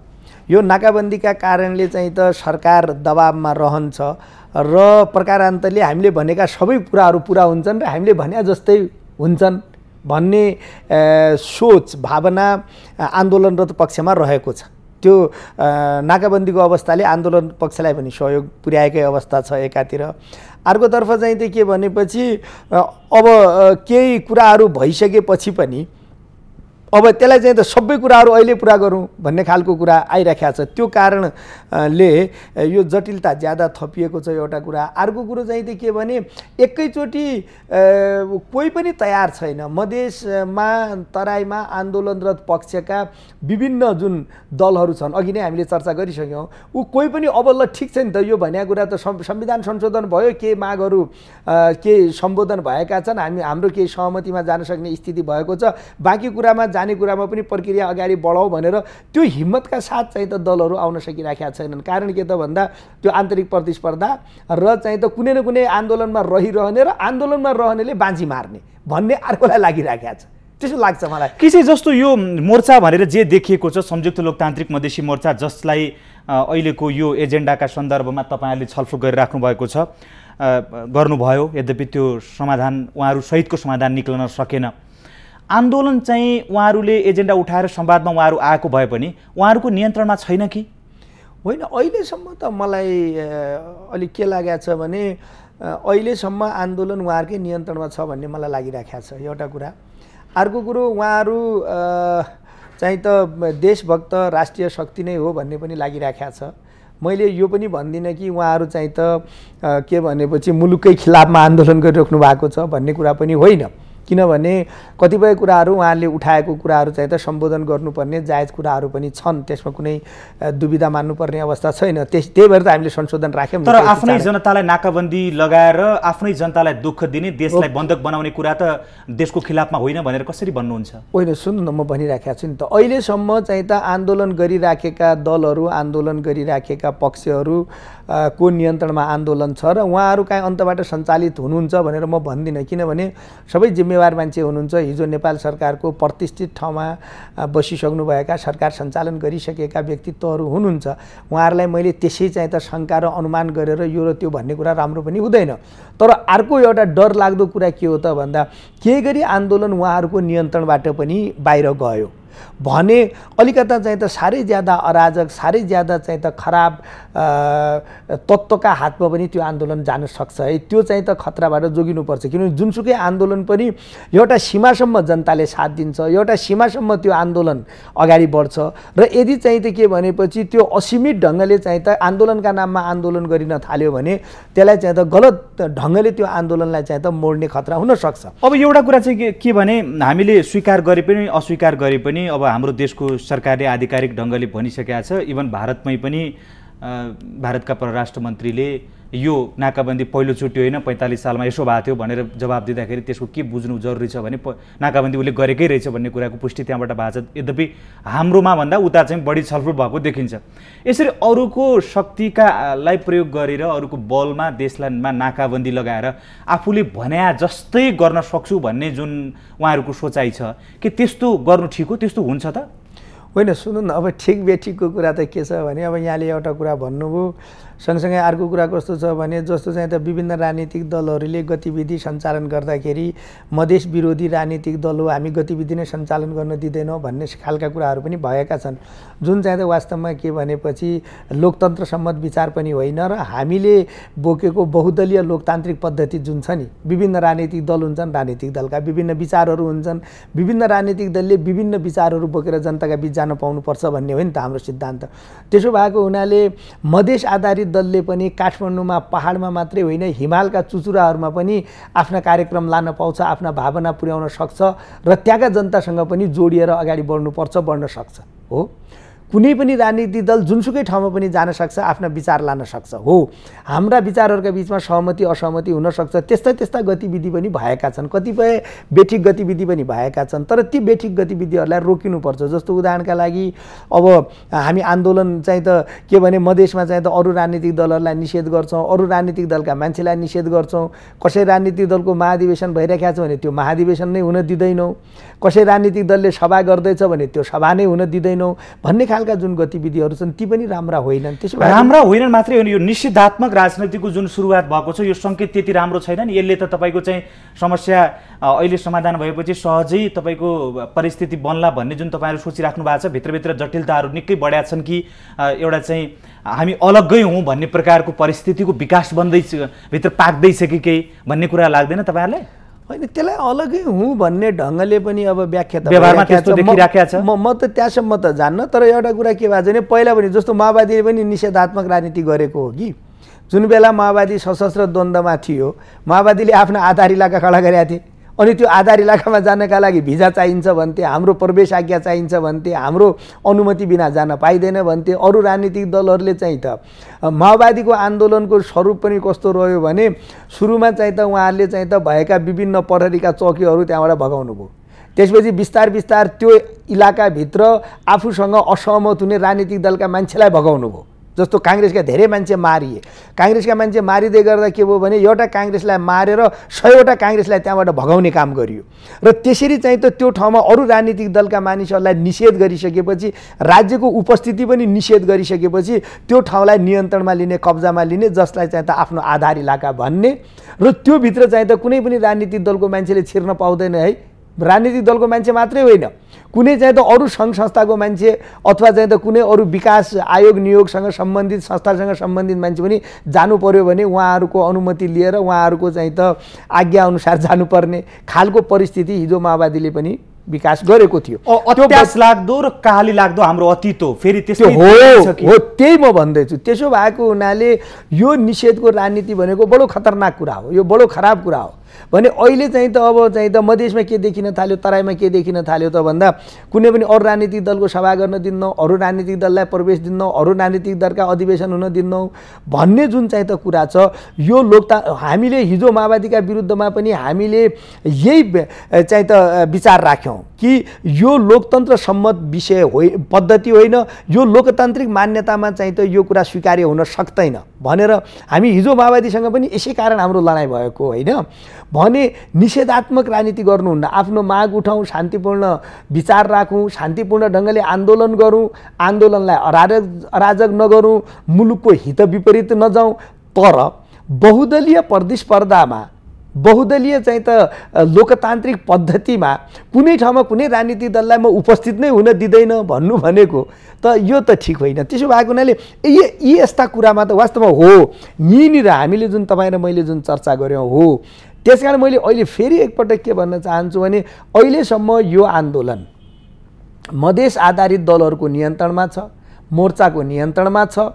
यो नाकाबन्दीका कारणले चाहिँ त सरकार दबावमा रहन्छ र प्रकारान्तले हामीले भनेका सबै कुराहरू पुरा हुन्छन् र हामीले भने जस्तै हुन्छन् भन्ने सोच भावना आन्दोलनरत पक्षमा रहेको छ त्यो नाकाबन्दीको अवस्थाले आन्दोलन पक्षलाई पनि सहयोग पुर्याएकै अवस्था छ एकातिर अर्कोतर्फ चाहिँ त के भनेपछि अब केही कुराहरू भइसकेपछि पनि अब त्यसलाई चाहिँ त सबै कुराहरू अहिले पुरा गरौँ भन्ने खालको कुरा आइराखेको छ त्यो कारणले यो जटिलता ज्यादा थपिएको छ एउटा कुरा अर्को कुरो चाहिँ के भने एकैचोटि कोही पनि तयार छैन मधेसमा तराईमा आन्दोलनरत पक्षका विभिन्न जुन दलहरू छन् अघि नै हामीले चर्चा गरिसक्यौँ ऊ कोही पनि अब ल ठिक छ नि त यो भन्या कुरा त संविधान संशोधन भयो के मागहरू केही सम्बोधन भएका छन् हामी हाम्रो केही सहमतिमा जान सक्ने स्थिति भएको छ बाँकी कुरामा कुरामा पनि प्रक्रिया अगाडि बढाऊ भनेर त्यो हिम्मतका साथ चाहिँ त दलहरू आउन सकिराखेका छैनन् कारण के त भन्दा त्यो आन्तरिक प्रतिस्पर्धा र चाहिँ त कुनै न कुनै आन्दोलनमा रहिरहने र आन्दोलनमा रहनेले बाजी मार्ने भन्ने अर्कोलाई लागिराखेका छ त्यस्तो लाग्छ मलाई के चाहिँ जस्तो यो मोर्चा भनेर जे देखिएको छ संयुक्त लोकतान्त्रिक मधेसी मोर्चा जसलाई अहिलेको यो एजेन्डाका सन्दर्भमा तपाईँहरूले छलफल गरिराख्नु भएको छ गर्नुभयो यद्यपि त्यो समाधान उहाँहरू सहितको समाधान निक्लन सकेन आन्दोलन चाहिँ उहाँहरूले एजेन्डा उठाएर संवादमा उहाँहरू आएको भए पनि उहाँहरूको नियन्त्रणमा छैन कि होइन अहिलेसम्म त मलाई अलिक के लागेको छ भने अहिलेसम्म आन्दोलन उहाँहरूकै नियन्त्रणमा छ भन्ने मलाई लागिराखेको छ एउटा कुरा अर्को कुरो उहाँहरू चाहिँ त देशभक्त राष्ट्रिय शक्ति नै हो भन्ने पनि लागिराखेको छ मैले यो पनि भन्दिनँ कि उहाँहरू चाहिँ त के भनेपछि मुलुककै खिलाफमा आन्दोलन गरिराख्नु भएको छ भन्ने कुरा पनि होइन किनभने कतिपय कुराहरू उहाँले उठाएको कुराहरू चाहिँ त सम्बोधन गर्नुपर्ने जायज कुराहरू पनि छन् त्यसमा कुनै दुविधा मान्नुपर्ने अवस्था छैन त्यस त्यही भएर त हामीले संशोधन राख्यौँ तर आफ्नै जनतालाई नाकाबन्दी लगाएर आफ्नै जनतालाई दुःख दिने देशलाई बन्धक बनाउने कुरा त देशको खिलाफमा होइन भनेर कसरी भन्नुहुन्छ होइन सुन्नु न म भनिराखेको छु नि त अहिलेसम्म चाहिँ त आन्दोलन गरिराखेका दलहरू आन्दोलन गरिराखेका पक्षहरू को नियन्त्रणमा आन्दोलन छ र उहाँहरू कहीँ अन्तबाट सञ्चालित हुनुहुन्छ भनेर म भन्दिनँ किनभने सबै जिम्मेवार मान्छे हुनुहुन्छ हिजो नेपाल सरकारको प्रतिष्ठित ठाउँमा बसिसक्नुभएका सरकार सञ्चालन गरिसकेका व्यक्तित्वहरू हुनुहुन्छ उहाँहरूलाई मैले त्यसै चाहिँ त शङ्का र अनुमान गरेर यो र त्यो भन्ने कुरा राम्रो पनि हुँदैन तर अर्को एउटा डर लाग्दो कुरा के हो त भन्दा के गरी आन्दोलन उहाँहरूको नियन्त्रणबाट पनि बाहिर गयो भने अलिकता चाहिँ त साह्रै ज्यादा अराजक साह्रै ज्यादा चाहिँ त खराब तत्त्वका हातमा पनि त्यो आन्दोलन जान सक्छ है त्यो चाहिँ त खतराबाट जोगिनुपर्छ किनभने जुनसुकै आन्दोलन पनि एउटा सीमासम्म जनताले साथ दिन्छ एउटा सीमासम्म त्यो आन्दोलन अगाडि बढ्छ र यदि चाहिँ त के भनेपछि त्यो असीमित ढङ्गले चाहिँ त आन्दोलनका नाममा आन्दोलन गरिन थाल्यो भने त्यसलाई चाहिँ त गलत ढङ्गले त्यो आन्दोलनलाई चाहिँ त मोड्ने खतरा हुनसक्छ अब एउटा कुरा चाहिँ के भने हामीले स्वीकार गरे पनि अस्वीकार गरे पनि अब हाम्रो देशको सरकारले आधिकारिक ढङ्गले भनिसकेका छ इभन भारतमै पनि भारतका परराष्ट्र मन्त्रीले यो नाकाबन्दी पहिलोचोटि होइन पैँतालिस सालमा यसो भएको थियो भनेर जवाब दिँदाखेरि त्यसको के बुझ्नु जरुरी छ भने नाकाबन्दी उसले गरेकै रहेछ भन्ने कुराको पुष्टि त्यहाँबाट भएको छ यद्यपि हाम्रोमा भन्दा उता चाहिँ बढी छलफल भएको देखिन्छ यसरी अरूको शक्तिकालाई प्रयोग गरेर अरूको बलमा देशलाई नाकाबन्दी लगाएर आफूले भन्या जस्तै गर्न सक्छु भन्ने जुन उहाँहरूको सोचाइ छ कि त्यस्तो गर्नु ठिक हो त्यस्तो हुन्छ त होइन सुन्नु न अब ठिक बेठिकको कुरा त के छ भने अब यहाँले एउटा कुरा भन्नुभयो सँगसँगै अर्को कुरा कस्तो छ भने जस्तो चाहिँ त विभिन्न राजनीतिक दलहरूले गतिविधि सञ्चालन गर्दाखेरि मधेस विरोधी राजनीतिक दल हो हामी गतिविधि नै सञ्चालन गर्न दिँदैनौँ भन्ने खालका कुराहरू पनि भएका छन् जुन चाहिँ त वास्तवमा के भनेपछि लोकतन्त्र सम्मत विचार पनि होइन र हामीले बोकेको बहुदलीय लोकतान्त्रिक पद्धति जुन छ नि विभिन्न राजनीतिक दल हुन्छन् राजनीतिक दलका विभिन्न विचारहरू हुन्छन् विभिन्न राजनीतिक दलले विभिन्न विचारहरू बोकेर जनताका बिच जान पाउनुपर्छ भन्ने हो नि त हाम्रो सिद्धान्त त्यसो भएको हुनाले मधेस आधारित दलले पनि काठमाडौँमा पाहाडमा मात्रै होइन हिमालका चुचुराहरूमा पनि आफ्ना कार्यक्रम लान पाउँछ आफ्ना भावना पुर्याउन सक्छ र त्यहाँका जनतासँग पनि जोडिएर अगाडि बढ्नुपर्छ बढ्न सक्छ हो कुनै पनि राजनीतिक दल जुनसुकै ठाउँमा पनि जान सक्छ आफ्ना विचार लान सक्छ हो हाम्रा विचारहरूका बिचमा सहमति असहमति हुनसक्छ त्यस्ता त्यस्ता गतिविधि पनि भएका छन् कतिपय बेठिक गतिविधि पनि भएका छन् तर ती बेठिक गतिविधिहरूलाई रोकिनुपर्छ जस्तो उदाहरणका लागि अब हामी आन्दोलन चाहिँ त के भने मधेसमा चाहिँ त अरू राजनीतिक दलहरूलाई निषेध गर्छौँ अरू राजनीतिक दलका मान्छेलाई निषेध गर्छौँ कसै राजनीतिक दलको महाधिवेशन भइरहेको छ भने त्यो महाधिवेशन नै हुन दिँदैनौँ कसै राजनीतिक दलले सभा गर्दैछ भने त्यो सभा नै हुन दिँदैनौँ भन्ने खालको खालका जुन गतिविधिहरू छन् ती पनि राम्रा होइनन् त्यसो भए राम्रा होइनन् मात्रै होइन यो निषेधात्मक राजनीतिको जुन सुरुवात भएको छ यो सङ्केत त्यति राम्रो छैन नि यसले त तपाईँको चाहिँ समस्या अहिले समाधान भएपछि सहजै तपाईँको परिस्थिति बन्ला भन्ने जुन तपाईँहरू सोचिराख्नु भएको छ भित्रभित्र जटिलताहरू निकै बढ्या छन् कि एउटा चाहिँ हामी अलग्गै हौँ भन्ने प्रकारको परिस्थितिको विकास बन्दै भित्र पाक्दैछ कि केही भन्ने कुरा लाग्दैन तपाईँहरूलाई होइन त्यसलाई अलगै हुँ भन्ने ढङ्गले पनि अब व्याख्या त म म त त्यहाँसम्म त जान्न तर एउटा कुरा के भएको छ भने पहिला पनि जस्तो माओवादीले पनि निषेधात्मक राजनीति गरेको हो कि जुन बेला माओवादी सशस्त्र द्वन्द्वमा थियो माओवादीले आफ्नो आधार इलाका खडा गरेका थिए अनि त्यो आधार इलाकामा जानका लागि भिजा चाहिन्छ भन्थे हाम्रो प्रवेश आज्ञा चाहिन्छ भन्थे हाम्रो अनुमति बिना जान पाइँदैन भन्थे अरू राजनीतिक दलहरूले चाहिँ त माओवादीको आन्दोलनको स्वरूप पनि कस्तो रह्यो भने सुरुमा चाहिँ त उहाँहरूले चाहिँ त भएका विभिन्न प्रहरीका चौकीहरू त्यहाँबाट भगाउनु भयो त्यसपछि बिस्तार बिस्तार त्यो इलाकाभित्र आफूसँग असहमत हुने राजनीतिक दलका मान्छेलाई भगाउनु भयो जस्तो काङ्ग्रेसका धेरै मान्छे मारिए काङ्ग्रेसका मान्छे मारिँदै गर्दा के भयो भने एउटा काङ्ग्रेसलाई मारेर सयवटा काङ्ग्रेसलाई त्यहाँबाट भगाउने काम गरियो र त्यसरी चाहिँ त त्यो ठाउँमा अरू राजनीतिक दलका मानिसहरूलाई निषेध गरिसकेपछि राज्यको उपस्थिति पनि निषेध गरिसकेपछि त्यो ठाउँलाई नियन्त्रणमा लिने कब्जामा लिने जसलाई चाहिँ त आफ्नो आधार इलाका भन्ने र त्योभित्र चाहिँ त कुनै पनि राजनीतिक दलको मान्छेले छिर्न पाउँदैन है राजनीतिक दलको मान्छे मात्रै होइन कुनै चाहिँ त अरू सङ्घ संस्थाको मान्छे अथवा चाहिँ त कुनै अरू विकास आयोग नियोगसँग सम्बन्धित संस्थासँग सम्बन्धित मान्छे पनि जानु पऱ्यो भने उहाँहरूको अनुमति लिएर उहाँहरूको चाहिँ त आज्ञाअनुसार जानुपर्ने खालको परिस्थिति हिजो माओवादीले पनि विकास गरेको थियो अत्यास लाग्दो र काली लाग्दो हाम्रो अतीत हो फेरि त्यस्तो हो हो त्यही म भन्दैछु त्यसो भएको हुनाले यो निषेधको राजनीति भनेको बडो खतरनाक कुरा हो यो बडो खराब कुरा हो भने अहिले चाहिँ त अब चाहिँ त मधेसमा के देखिन थाल्यो तराईमा के देखिन थाल्यो त भन्दा कुनै पनि अरू राजनीतिक दलको सभा गर्न दिन्नौ अरू राजनीतिक दललाई प्रवेश दिन्नौ अरू राजनीतिक दलका अधिवेशन हुन दिन्नौ भन्ने जुन चाहिँ त कुरा छ यो लोकता हामीले हिजो माओवादीका विरुद्धमा पनि हामीले यही चाहिँ त विचार राख्यौँ कि यो लोकतन्त्र सम्मत विषय होइ पद्धति होइन यो लोकतान्त्रिक मान्यतामा चाहिँ त यो कुरा स्वीकार्य हुन सक्दैन भनेर हामी हिजो माओवादीसँग पनि यसै कारण हाम्रो लडाइँ भएको होइन भने निषेधात्मक राजनीति गर्नुहुन्न आफ्नो माग उठाउँ शान्तिपूर्ण विचार राखौँ शान्तिपूर्ण ढङ्गले आन्दोलन गरौँ आन्दोलनलाई अराजक अराजक नगरौँ मुलुकको हित विपरीत नजाउँ तर बहुदलीय प्रतिस्पर्धामा बहुदलीय चाहिँ त लोकतान्त्रिक पद्धतिमा कुनै ठाउँमा कुनै राजनीतिक दललाई म उपस्थित नै हुन दिँदैन भन्नु भनेको त यो त ठिक होइन त्यसो भएको हुनाले यी यस्ता कुरामा त वास्तवमा हो यहीँनिर हामीले जुन तपाईँ र मैले जुन चर्चा गऱ्यौँ हो त्यस कारण मैले अहिले फेरि एकपटक के भन्न चाहन्छु भने अहिलेसम्म यो आन्दोलन मधेस आधारित दलहरूको नियन्त्रणमा छ मोर्चाको नियन्त्रणमा छ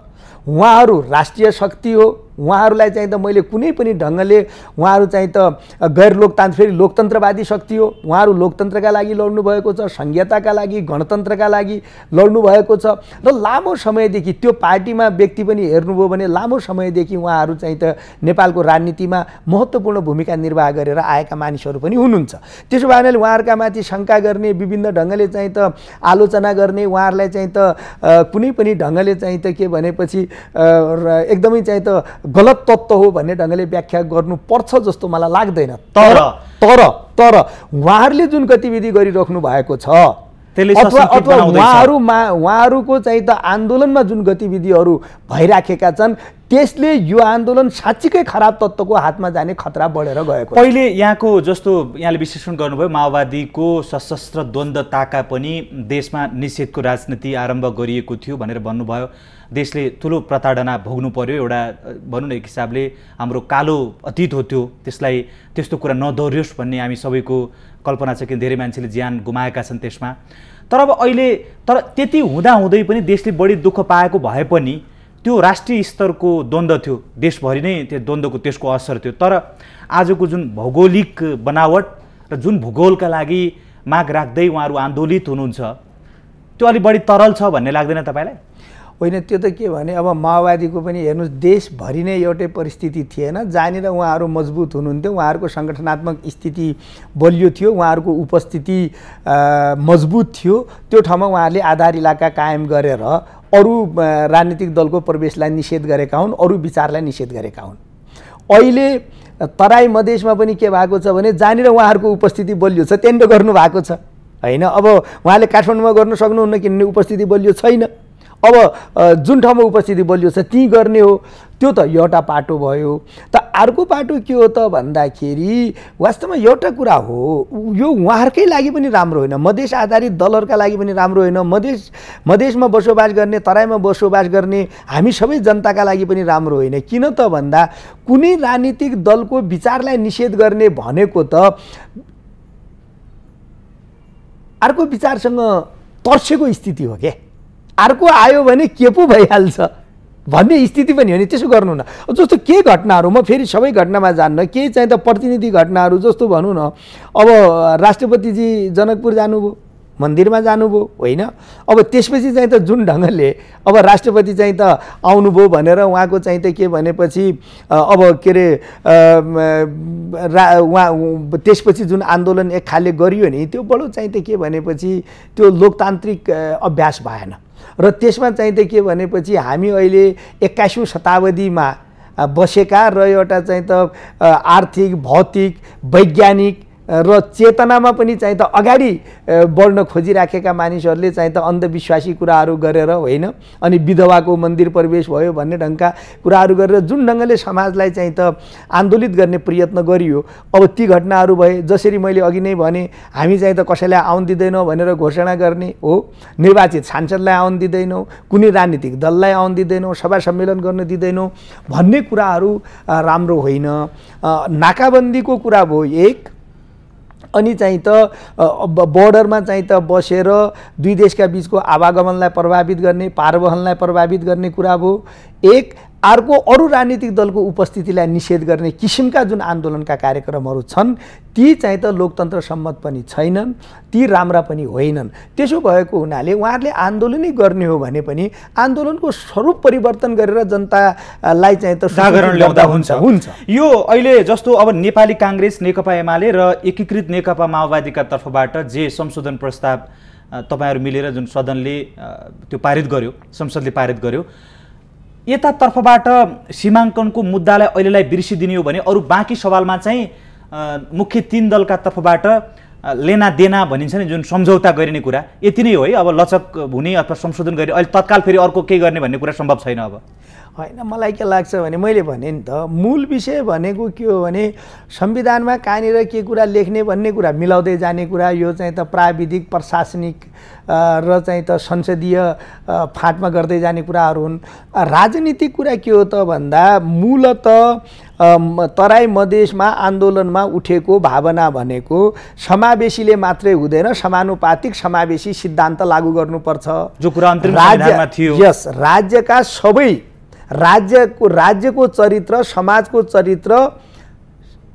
उहाँहरू राष्ट्रिय शक्ति हो उहाँहरूलाई चाहिँ त मैले कुनै पनि ढङ्गले उहाँहरू चाहिँ त गैर लोकतान्त्र फेरि लोकतन्त्रवादी शक्ति हो उहाँहरू लोकतन्त्रका लागि लड्नु भएको छ संहिताका लागि गणतन्त्रका लागि लड्नु भएको छ र लामो समयदेखि त्यो पार्टीमा व्यक्ति पनि हेर्नुभयो भने लामो समयदेखि उहाँहरू चाहिँ त नेपालको राजनीतिमा महत्त्वपूर्ण भूमिका निर्वाह गरेर आएका मानिसहरू पनि हुनुहुन्छ त्यसो भएन उहाँहरूका माथि शङ्का गर्ने विभिन्न ढङ्गले चाहिँ त आलोचना गर्ने उहाँहरूलाई चाहिँ त कुनै पनि ढङ्गले चाहिँ त के भनेपछि एकदमै चाहिँ त गलत तत्त्व हो भन्ने ढङ्गले व्याख्या गर्नुपर्छ जस्तो मलाई लाग्दैन तर तर तर उहाँहरूले जुन गतिविधि गरिराख्नु भएको छ त्यसले अथवा उहाँहरूमा उहाँहरूको चाहिँ त आन्दोलनमा जुन गतिविधिहरू भइराखेका छन् त्यसले यो आन्दोलन साँच्चीकै खराब तत्त्वको हातमा जाने खतरा बढेर गएको पहिले यहाँको जस्तो यहाँले विश्लेषण गर्नुभयो माओवादीको सशस्त्र द्वन्द्वताका पनि देशमा निषेधको राजनीति आरम्भ गरिएको थियो भनेर भन्नुभयो देशले ठुलो प्रताडना भोग्नु पर्यो एउटा भनौँ न एक हिसाबले हाम्रो कालो अतीत हो त्यो त्यसलाई त्यस्तो कुरा नदोहोरियोस् भन्ने हामी सबैको कल्पना छ कि धेरै मान्छेले ज्यान गुमाएका छन् त्यसमा तर अब अहिले तर त्यति हुँदाहुँदै पनि देशले बढी दुःख पाएको भए पनि त्यो राष्ट्रिय स्तरको द्वन्द्व थियो देशभरि नै त्यो द्वन्द्वको त्यसको असर थियो तर आजको जुन भौगोलिक बनावट र जुन भूगोलका लागि माग राख्दै उहाँहरू आन्दोलित हुनुहुन्छ त्यो अलिक बढी तरल छ भन्ने लाग्दैन तपाईँलाई होइन त्यो त के भने अब माओवादीको पनि हेर्नुहोस् देशभरि नै एउटै परिस्थिति थिएन जहाँनिर उहाँहरू मजबुत हुनुहुन्थ्यो उहाँहरूको सङ्गठनात्मक स्थिति बलियो थियो उहाँहरूको उपस्थिति मजबुत थियो त्यो ठाउँमा उहाँहरूले आधार इलाका कायम गरेर अरू राजनीतिक दलको प्रवेशलाई निषेध गरेका हुन् अरू विचारलाई निषेध गरेका हुन् अहिले तराई मधेसमा पनि के भएको छ भने जहाँनिर उहाँहरूको उपस्थिति बलियो छ त्यहाँनिर गर्नु भएको छ होइन अब उहाँले काठमाडौँमा गर्नु सक्नुहुन्न किनभने उपस्थिति बलियो छैन अब जुन ठाउँमा उपस्थिति बलियो छ ती गर्ने हो त्यो त एउटा पाटो भयो त अर्को पाटो के हो त भन्दाखेरि वास्तवमा एउटा कुरा हो यो उहाँहरूकै लागि पनि राम्रो होइन मधेस आधारित दलहरूका लागि पनि राम्रो होइन मधेस मधेसमा बसोबास गर्ने तराईमा बसोबास गर्ने हामी सबै जनताका लागि पनि राम्रो होइन किन त भन्दा कुनै राजनीतिक दलको विचारलाई निषेध गर्ने भनेको त अर्को विचारसँग तर्सेको स्थिति हो क्या अर्को आयो भने के पो भइहाल्छ भन्ने स्थिति पनि हो नि त्यसो गर्नु न जस्तो के घटनाहरू म फेरि सबै घटनामा जान्न केही चाहिँ त प्रतिनिधि घटनाहरू जस्तो भनौँ न अब राष्ट्रपतिजी जनकपुर जानुभयो मन्दिरमा जानुभयो होइन अब त्यसपछि चाहिँ त जुन ढङ्गले अब राष्ट्रपति चाहिँ त आउनुभयो भनेर उहाँको चाहिँ त के भनेपछि अब के अरे रा उहाँ त्यसपछि जुन आन्दोलन एक खाले गरियो नि त्यो बडो चाहिँ त के भनेपछि त्यो लोकतान्त्रिक अभ्यास भएन र त्यसमा चाहिँ त के भनेपछि हामी अहिले एक्काइसौँ शताब्दीमा बसेका र एउटा चाहिँ त आर्थिक भौतिक वैज्ञानिक र चेतनामा पनि चाहिँ त अगाडि बढ्न खोजिराखेका मानिसहरूले चाहिँ त अन्धविश्वासी कुराहरू गरेर होइन अनि विधवाको मन्दिर प्रवेश भयो भन्ने ढङ्गका कुराहरू गरेर जुन ढङ्गले समाजलाई चाहिँ त आन्दोलित गर्ने प्रयत्न गरियो अब ती घटनाहरू भए जसरी मैले अघि नै भने हामी चाहिँ त कसैलाई आउन दिँदैनौँ भनेर घोषणा गर्ने हो निर्वाचित सांसदलाई आउन दिँदैनौँ कुनै राजनीतिक दललाई आउन दिँदैनौँ सभा सम्मेलन गर्न दिँदैनौँ भन्ने कुराहरू राम्रो होइन नाकाबन्दीको कुरा भयो एक अनि चाहिँ त बोर्डरमा चाहिँ त बसेर दुई देशका बिचको आवागमनलाई प्रभावित गर्ने पारवहनलाई प्रभावित गर्ने कुरा भयो एक अर्को अरू राजनीतिक दलको उपस्थितिलाई निषेध गर्ने किसिमका जुन आन्दोलनका कार्यक्रमहरू छन् ती चाहिँ त लोकतन्त्र सम्मत पनि छैनन् ती राम्रा पनि होइनन् त्यसो भएको हुनाले उहाँहरूले आन्दोलनै गर्ने हो भने पनि आन्दोलनको स्वरूप परिवर्तन गरेर जनतालाई चाहिँ त जागरण ल्याउँदा हुन्छ हुन्छ यो अहिले जस्तो अब नेपाली काङ्ग्रेस नेकपा एमाले र एकीकृत नेकपा माओवादीका तर्फबाट जे संशोधन प्रस्ताव तपाईँहरू मिलेर जुन सदनले त्यो पारित गर्यो संसदले पारित गर्यो यतातर्फबाट सीमाङ्कनको मुद्दालाई अहिलेलाई बिर्सिदिने हो भने अरू बाँकी सवालमा चाहिँ मुख्य तिन दलका तर्फबाट लेना देना भनिन्छ नि जुन सम्झौता गरिने कुरा यति नै हो है अब लचक हुने अथवा संशोधन गर्ने अहिले तत्काल फेरि अर्को केही गर्ने भन्ने कुरा सम्भव छैन अब होइन मलाई के लाग्छ भने मैले भने नि त मूल विषय भनेको के हो भने संविधानमा कहाँनिर के कुरा लेख्ने भन्ने कुरा मिलाउँदै जाने कुरा यो चाहिँ त प्राविधिक प्रशासनिक र चाहिँ त संसदीय फाँटमा गर्दै जाने कुराहरू हुन् राजनीतिक कुरा के हो त भन्दा मूलत तराई मधेसमा आन्दोलनमा उठेको भावना भनेको समावेशीले मात्रै हुँदैन समानुपातिक समावेशी सिद्धान्त लागू गर्नुपर्छ जो कुरा राज्यमा थियो यस राज्यका सबै राज्यको राज्यको चरित्र समाजको चरित्र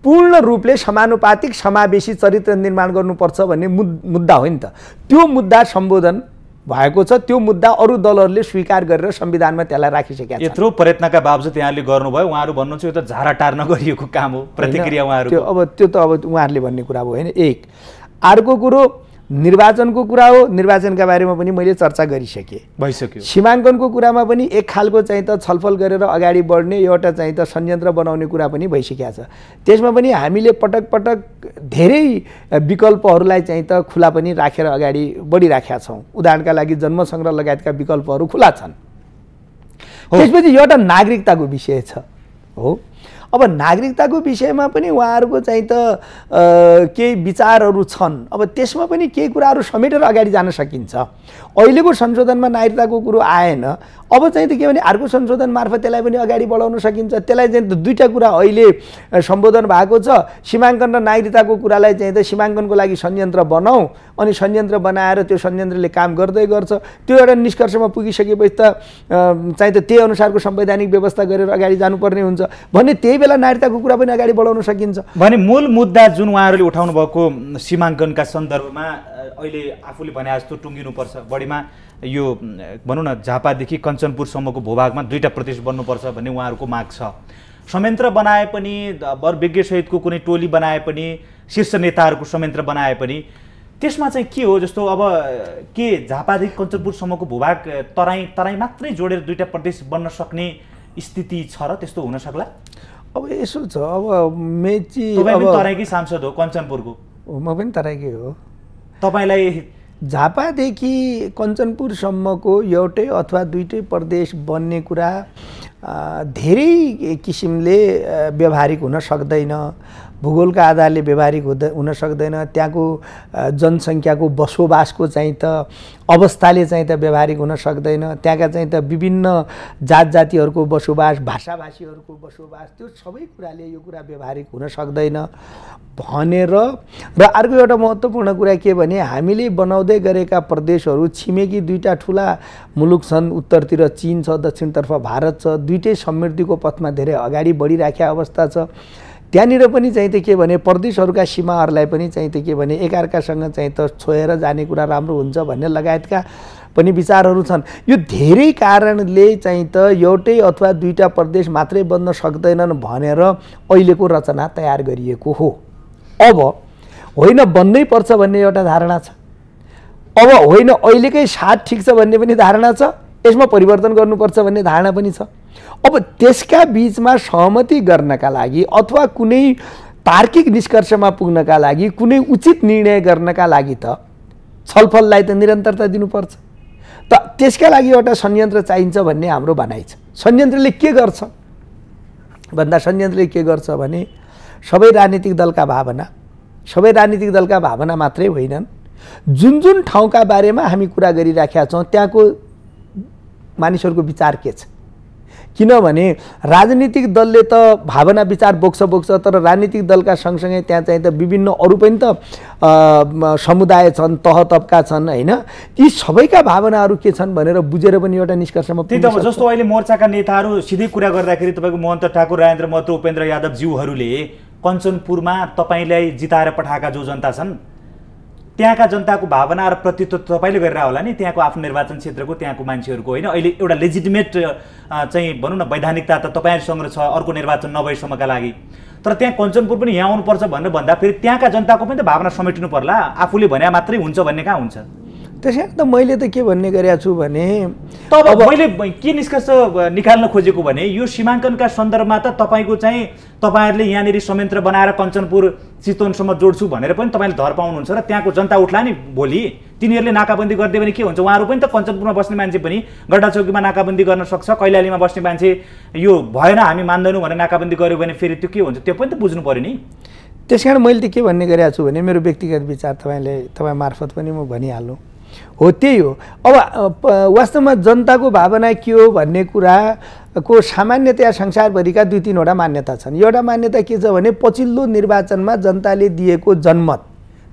पूर्ण रूपले समानुपातिक समावेशी चरित्र निर्माण गर्नुपर्छ भन्ने मुद् मुद्दा हो नि त त्यो मुद्दा सम्बोधन भएको छ त्यो मुद्दा अरू दलहरूले स्वीकार गरेर संविधानमा त्यसलाई राखिसकेका छन् यत्रो प्रयत्नका बावजुद यहाँले गर्नुभयो उहाँहरू भन्नुहुन्छ यो त झारा टार्न गरिएको काम हो प्रतिक्रिया उहाँहरू त्यो अब त्यो त अब उहाँहरूले भन्ने कुरा भयो होइन एक अर्को कुरो निर्वाचनको कुरा हो निर्वाचनका बारेमा पनि मैले चर्चा गरिसकेँ भइसक्यो सीमाङ्कनको कुरामा पनि एक खालको चाहिँ त छलफल गरेर अगाडि बढ्ने एउटा चाहिँ त संयन्त्र बनाउने कुरा पनि भइसकेको छ त्यसमा पनि हामीले पटक पटक धेरै विकल्पहरूलाई चाहिँ त खुला पनि राखेर अगाडि बढिराखेका छौँ उदाहरणका लागि जन्मसङ्ग्रह लगायतका विकल्पहरू खुला छन् त्यसपछि एउटा नागरिकताको विषय छ हो अब नागरिकताको विषयमा पनि उहाँहरूको चाहिँ त केही विचारहरू छन् अब त्यसमा पनि केही कुराहरू समेटेर अगाडि जान सकिन्छ अहिलेको संशोधनमा नागरिकताको कुरो आएन अब चाहिँ त के भने अर्को संशोधन मार्फत त्यसलाई पनि अगाडि बढाउन सकिन्छ त्यसलाई चाहिँ त दुईवटा कुरा अहिले सम्बोधन भएको छ सीमाङ्कन र नागरिकताको कुरालाई चाहिँ त सीमाङ्कनको लागि संयन्त्र बनाऊ अनि संयन्त्र बनाएर त्यो संयन्त्रले काम गर्दै गर्छ त्यो एउटा निष्कर्षमा पुगिसकेपछि त चाहिँ त त्यही अनुसारको संवैधानिक व्यवस्था गरेर अगाडि जानुपर्ने हुन्छ भन्ने त्यही बेला नागरिकताको कुरा पनि अगाडि बढाउन सकिन्छ भने मूल मुद्दा जुन उहाँहरूले उठाउनु भएको सीमाङ्कनका सन्दर्भमा अहिले आफूले भने जस्तो टुङ्गिनुपर्छ बढीमा यो भनौँ न झापादेखि कञ्चनपुरसम्मको भूभागमा दुईवटा प्रदेश बन्नुपर्छ भन्ने उहाँहरूको माग छ संयन्त्र बनाए पनि वर विज्ञसहितको कुनै टोली बनाए पनि शीर्ष नेताहरूको संयन्त्र बनाए पनि त्यसमा चाहिँ के हो जस्तो अब के झापादेखि कञ्चनपुरसम्मको भूभाग तराई तराई मात्रै जोडेर दुईवटा प्रदेश बन्न सक्ने स्थिति छ र त्यस्तो हुनसक्ला अब यसो छ अब मेची तराईकै सांसद हो कञ्चनपुरको म पनि तराईकै हो तपाईँलाई झापादेखि कञ्चनपुरसम्मको एउटै अथवा दुइटै प्रदेश बन्ने कुरा धेरै किसिमले व्यवहारिक हुन सक्दैन भूगोलका आधारले व्यवहारिक हुँदै हुन सक्दैन त्यहाँको जनसङ्ख्याको बसोबासको चाहिँ त अवस्थाले चाहिँ त व्यवहारिक हुन सक्दैन त्यहाँका चाहिँ त विभिन्न जात जातिहरूको बसोबास भाषाभाषीहरूको बसोबास त्यो सबै कुराले यो कुरा व्यवहारिक हुन सक्दैन भनेर र अर्को एउटा महत्त्वपूर्ण कुरा के भने हामीले बनाउँदै गरेका प्रदेशहरू छिमेकी दुईवटा ठुला मुलुक छन् उत्तरतिर चिन छ दक्षिणतर्फ भारत छ दुइटै समृद्धिको पथमा धेरै अगाडि बढिराखेका अवस्था छ त्यहाँनिर पनि चाहिँ त के भने प्रदेशहरूका सीमाहरूलाई पनि चाहिँ त के भने एकाअर्कासँग चाहिँ त छोएर जाने कुरा राम्रो हुन्छ भन्ने लगायतका पनि विचारहरू छन् यो धेरै कारणले चाहिँ त एउटै अथवा दुईवटा प्रदेश मात्रै बन्न सक्दैनन् भनेर अहिलेको रचना तयार गरिएको हो अब होइन बन्नै पर्छ भन्ने एउटा धारणा छ अब होइन अहिलेकै साथ ठिक छ भन्ने पनि धारणा छ यसमा परिवर्तन गर्नुपर्छ भन्ने धारणा पनि छ अब त्यसका बिचमा सहमति गर्नका लागि अथवा कुनै तार्किक निष्कर्षमा पुग्नका लागि कुनै उचित निर्णय गर्नका लागि त छलफललाई त निरन्तरता दिनुपर्छ त त्यसका लागि एउटा संयन्त्र चाहिन्छ भन्ने हाम्रो भनाइ छ संयन्त्रले के गर्छ भन्दा संयन्त्रले के गर्छ भने सबै राजनीतिक दलका भावना सबै राजनीतिक दलका भावना मात्रै होइनन् जुन जुन ठाउँका बारेमा हामी कुरा गरिराखेका छौँ त्यहाँको मानिसहरूको विचार के छ किनभने राजनीतिक दलले त भावना विचार बोक्छ बोक्छ तर राजनीतिक दलका सँगसँगै त्यहाँ चाहिँ त विभिन्न अरू पनि त समुदाय छन् तह तबका छन् होइन ती सबैका भावनाहरू के छन् भनेर बुझेर पनि एउटा निष्कर्षमा त्यही त जस्तो अहिले मोर्चाका नेताहरू सिधै कुरा गर्दाखेरि तपाईँको महन्त ठाकुर राजेन्द्र महतो उपेन्द्र यादवज्यूहरूले कञ्चनपुरमा तपाईँलाई जिताएर पठाएका जो जनता छन् त्यहाँका जनताको भावना र प्रतित्व तपाईँले गरेर होला नि त्यहाँको आफ्नो निर्वाचन क्षेत्रको त्यहाँको मान्छेहरूको होइन अहिले एउटा लेजिटिमेट चाहिँ भनौँ न वैधानिकता त तपाईँहरूसँग छ अर्को निर्वाचन नभएसम्मका लागि तर त्यहाँ कञ्चनपुर पनि यहाँ आउनुपर्छ भनेर भन्दा फेरि त्यहाँका जनताको पनि त भावना समेट्नु पर्ला आफूले भने मात्रै हुन्छ भन्ने कहाँ हुन्छ त मैले त के भन्ने गरेका छु भने तब मैले के निष्कर्ष निकाल्न खोजेको भने यो सीमाङ्कनका सन्दर्भमा त तपाईँको चाहिँ तपाईँहरूले यहाँनिर संयन्त्र बनाएर कञ्चनपुर चितवनसम्म जोड्छु भनेर पनि तपाईँले धर पाउनुहुन्छ र त्यहाँको जनता उठ्ला नि भोलि तिनीहरूले नाकाबन्दी गरिदियो भने के हुन्छ उहाँहरू पनि त कञ्चनपुरमा बस्ने मान्छे पनि गड्डाचौकीमा नाकाबन्दी गर्न सक्छ कैलालीमा बस्ने मान्छे यो भएन हामी मान्दैनौँ भनेर नाकाबन्दी गऱ्यो भने फेरि त्यो के हुन्छ त्यो पनि त बुझ्नु पऱ्यो नि त्यस कारण मैले त के भन्ने गरेको छु भने मेरो व्यक्तिगत विचार तपाईँले तपाईँ मार्फत पनि म भनिहालौँ हो त्यही हो अब वास्तवमा जनताको भावना के हो भन्ने कुराको सामान्यतया संसारभरिका दुई तिनवटा मान्यता छन् एउटा मान्यता के छ भने पछिल्लो निर्वाचनमा जनताले दिएको जनमत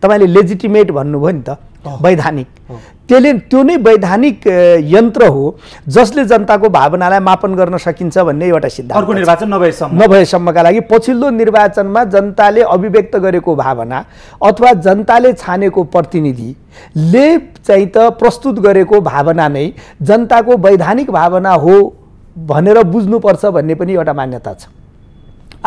तपाईँले लेजिटिमेट भन्नुभयो नि त वैधानिक त्यसले त्यो नै वैधानिक यन्त्र हो जसले जनताको भावनालाई मापन गर्न सकिन्छ भन्ने एउटा सिद्धान्त निर्वाचन नभएसम्म नभएसम्मका लागि पछिल्लो निर्वाचनमा जनताले अभिव्यक्त गरेको भावना अथवा जनताले छानेको प्रतिनिधि ले चाहिँ त प्रस्तुत गरेको भावना नै जनताको वैधानिक भावना हो भनेर बुझ्नुपर्छ भन्ने पनि एउटा मान्यता छ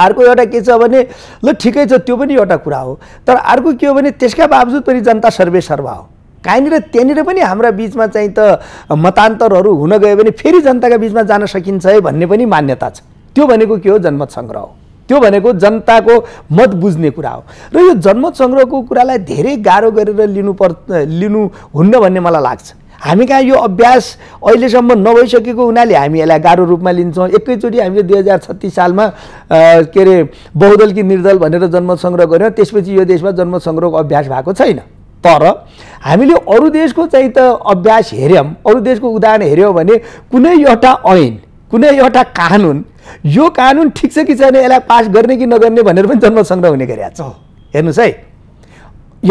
अर्को एउटा के छ भने ल ठिकै छ त्यो पनि एउटा कुरा हो तर अर्को के हो भने त्यसका बावजुद पनि जनता सर्वेसर्वा हो कहीँनिर त्यहाँनिर पनि हाम्रा बिचमा चाहिँ त मतान्तरहरू हुन गयो भने फेरि जनताका बिचमा जान सकिन्छ है भन्ने पनि मान्यता छ त्यो भनेको के हो जनमत सङ्ग्रह हो त्यो भनेको जनताको मत बुझ्ने कुरा हो र यो जनमत सङ्ग्रहको कुरालाई धेरै गाह्रो गरेर लिनु पर् लिनु हुन्न भन्ने मलाई लाग्छ हामी कहाँ यो अभ्यास अहिलेसम्म नभइसकेको हुनाले हामी यसलाई गाह्रो रूपमा लिन्छौँ एकैचोटि हामीले दुई हजार छत्तिस सालमा के अरे बहुदल कि निर्दल भनेर जन्म सङ्ग्रह गऱ्यौँ त्यसपछि यो देशमा जन्म अभ्यास भएको छैन तर हामीले अरू देशको चाहिँ त अभ्यास हेऱ्यौँ अरू देशको उदाहरण हेऱ्यौँ भने कुनै एउटा ऐन कुनै एउटा कानुन यो कानुन ठिक छ कि छैन यसलाई पास गर्ने कि नगर्ने भनेर पनि जन्म हुने गरिरहेको छ हेर्नुहोस् है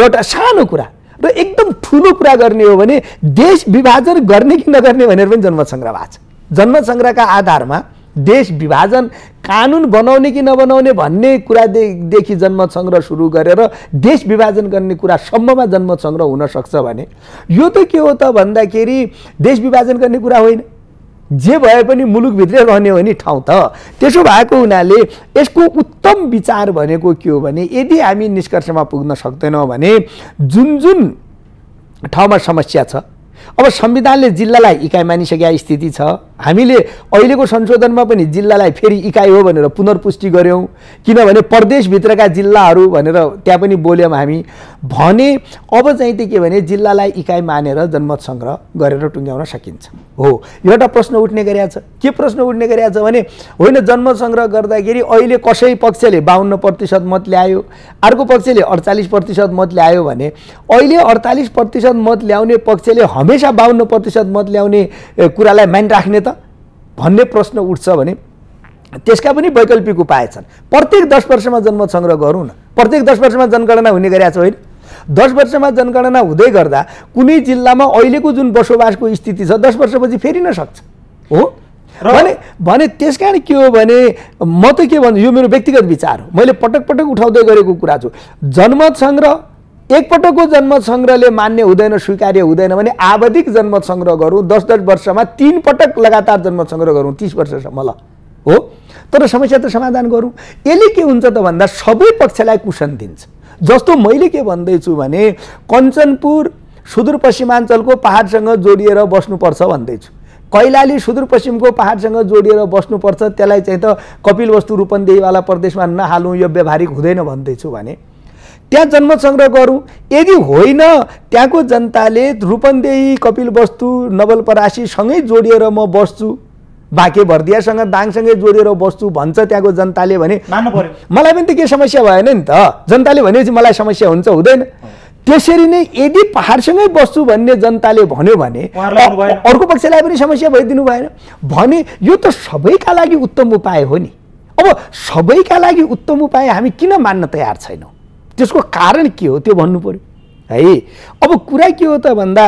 एउटा सानो कुरा र एकदम ठुलो कुरा गर्ने हो भने देश विभाजन गर्ने कि नगर्ने भनेर पनि जन्मसङ्ग्रह भएको छ जन्मसङ्ग्रहका आधारमा देश विभाजन कानुन बनाउने कि नबनाउने भन्ने कुरादेखि दे, जन्मसङ्ग्रह सुरु गरेर देश विभाजन गर्ने कुरासम्ममा जन्मसङ्ग्रह हुनसक्छ भने यो त के हो त भन्दाखेरि देश विभाजन गर्ने कुरा होइन जे भए पनि मुलुकभित्रै रहने हो नि ठाउँ त त्यसो भएको हुनाले यसको उत्तम विचार भनेको के हो भने यदि हामी निष्कर्षमा पुग्न सक्दैनौँ भने जुन जुन ठाउँमा समस्या छ अब संविधानले जिल्लालाई इकाइ मानिसकेका स्थिति छ हामीले अहिलेको संशोधनमा पनि जिल्लालाई फेरि इकाइ हो भनेर पुनर्पुष्टि गऱ्यौँ किनभने प्रदेशभित्रका जिल्लाहरू भनेर त्यहाँ पनि बोल्यौँ हामी भने अब चाहिँ त के भने जिल्लालाई इकाइ मानेर जनमत सङ्ग्रह गरेर टुङ्ग्याउन सकिन्छ हो एउटा प्रश्न उठ्ने गरिया छ के प्रश्न उठ्ने गरिया छ भने होइन जनमत सङ्ग्रह गर्दाखेरि अहिले कसै पक्षले बाहन्न प्रतिशत मत ल्यायो अर्को पक्षले अडचालिस प्रतिशत मत ल्यायो भने अहिले अडचालिस प्रतिशत मत ल्याउने पक्षले हमेसा बाहन्न प्रतिशत मत ल्याउने कुरालाई माइन राख्ने त भन्ने प्रश्न उठ्छ भने त्यसका पनि वैकल्पिक उपाय छन् प्रत्येक दस वर्षमा जनमत सङ्ग्रह गरौँ न प्रत्येक दस वर्षमा जनगणना हुने गरिरहेको छ होइन दस वर्षमा जनगणना हुँदै गर्दा कुनै जिल्लामा अहिलेको जुन बसोबासको स्थिति छ दस वर्षपछि फेरि नसक्छ हो भने भने त्यस कारण के हो भने म त के भन्छु यो मेरो व्यक्तिगत विचार हो मैले पटक पटक उठाउँदै गरेको कुरा छु जनमत सङ्ग्रह एकपटकको जनमत सङ्ग्रहले मान्य हुँदैन स्वीकार्य हुँदैन भने आवधिक जनमत सङ्ग्रह गरौँ दस दस वर्षमा तिन पटक लगातार जनमत सङ्ग्रह गरौँ तिस वर्षसम्म ल हो तर समस्या त समाधान गरौँ यसले के हुन्छ त भन्दा सबै पक्षलाई कुसन दिन्छ जस्तो मैले के भन्दैछु भने कञ्चनपुर सुदूरपश्चिमाञ्चलको पाहाडसँग जोडिएर बस्नुपर्छ भन्दैछु कैलाली सुदूरपश्चिमको पाहाडसँग जोडिएर बस्नुपर्छ त्यसलाई चाहिँ त कपिल वस्तु रूपन्देहीवाला प्रदेशमा नहालौँ यो व्यावहारिक हुँदैन भन्दैछु भने त्यहाँ जन्मसङ्ग्रह गरौँ यदि होइन त्यहाँको जनताले रूपन्देही कपिल वस्तु नवलपरासीसँगै जोडिएर म बस्छु बाँके भर्दियासँग दाङसँगै जोडेर बस्छु भन्छ त्यहाँको जनताले भने मलाई पनि त के समस्या भएन नि त जनताले भनेपछि मलाई समस्या हुन्छ हुँदैन त्यसरी नै यदि पहाडसँगै बस्छु भन्ने जनताले भन्यो भने अर्को पक्षलाई पनि समस्या भइदिनु भएन भने यो त सबैका लागि उत्तम उपाय हो नि अब सबैका लागि उत्तम उपाय हामी किन मान्न तयार छैनौँ त्यसको कारण के हो त्यो भन्नु पऱ्यो है अब कुरा के हो त भन्दा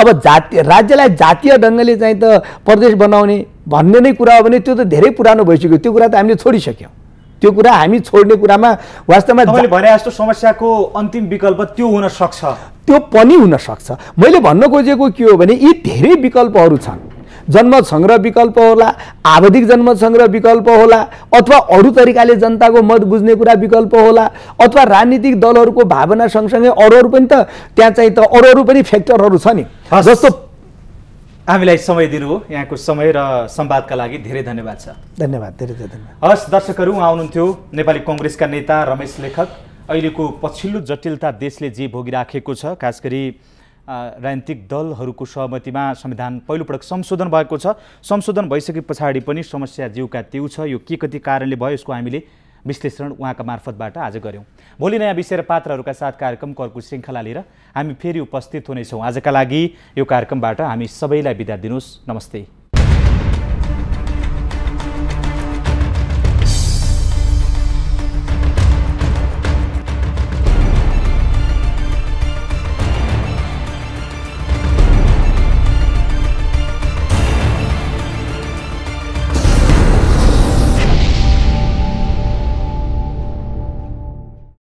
अब जातीय राज्यलाई जातीय ढङ्गले चाहिँ त प्रदेश बनाउने भन्ने नै कुरा हो भने त्यो त धेरै पुरानो भइसक्यो त्यो कुरा त हामीले छोडिसक्यौँ त्यो कुरा हामी छोड्ने कुरामा वास्तवमा भने जस्तो समस्याको अन्तिम विकल्प त्यो हुन सक्छ त्यो पनि हुनसक्छ मैले भन्न खोजेको के हो भने यी धेरै विकल्पहरू छन् जन्म सङ्ग्रह विकल्प होला आवधिक जन्म सङ्ग्रह विकल्प होला अथवा अरू तरिकाले जनताको मत बुझ्ने कुरा विकल्प होला अथवा राजनीतिक दलहरूको भावना सँगसँगै अरू अरू पनि त त्यहाँ चाहिँ त अरू अरू पनि फ्याक्टरहरू छ नि जस्तो हामीलाई समय दिनुभयो यहाँको समय र सम्वादका लागि धेरै धन्यवाद छ धन्यवाद धेरै धेरै धन्यवाद हस् दर्शकहरू उहाँ हुनुहुन्थ्यो नेपाली कङ्ग्रेसका नेता रमेश लेखक अहिलेको पछिल्लो जटिलता देशले जे भोगिराखेको छ खास गरी राजनीतिक दलहरूको सहमतिमा संविधान पहिलोपटक संशोधन भएको छ संशोधन भइसके पछाडि पनि समस्या जिउका त्यो छ यो के कति कारणले भयो यसको हामीले विश्लेषण उहाँका मार्फतबाट आज गऱ्यौँ भोलि नयाँ विषय र पात्रहरूका साथ कार्यक्रम अर्को श्रृङ्खला लिएर हामी फेरि उपस्थित हुनेछौँ आजका लागि यो कार्यक्रमबाट हामी सबैलाई बिदा दिनुहोस् नमस्ते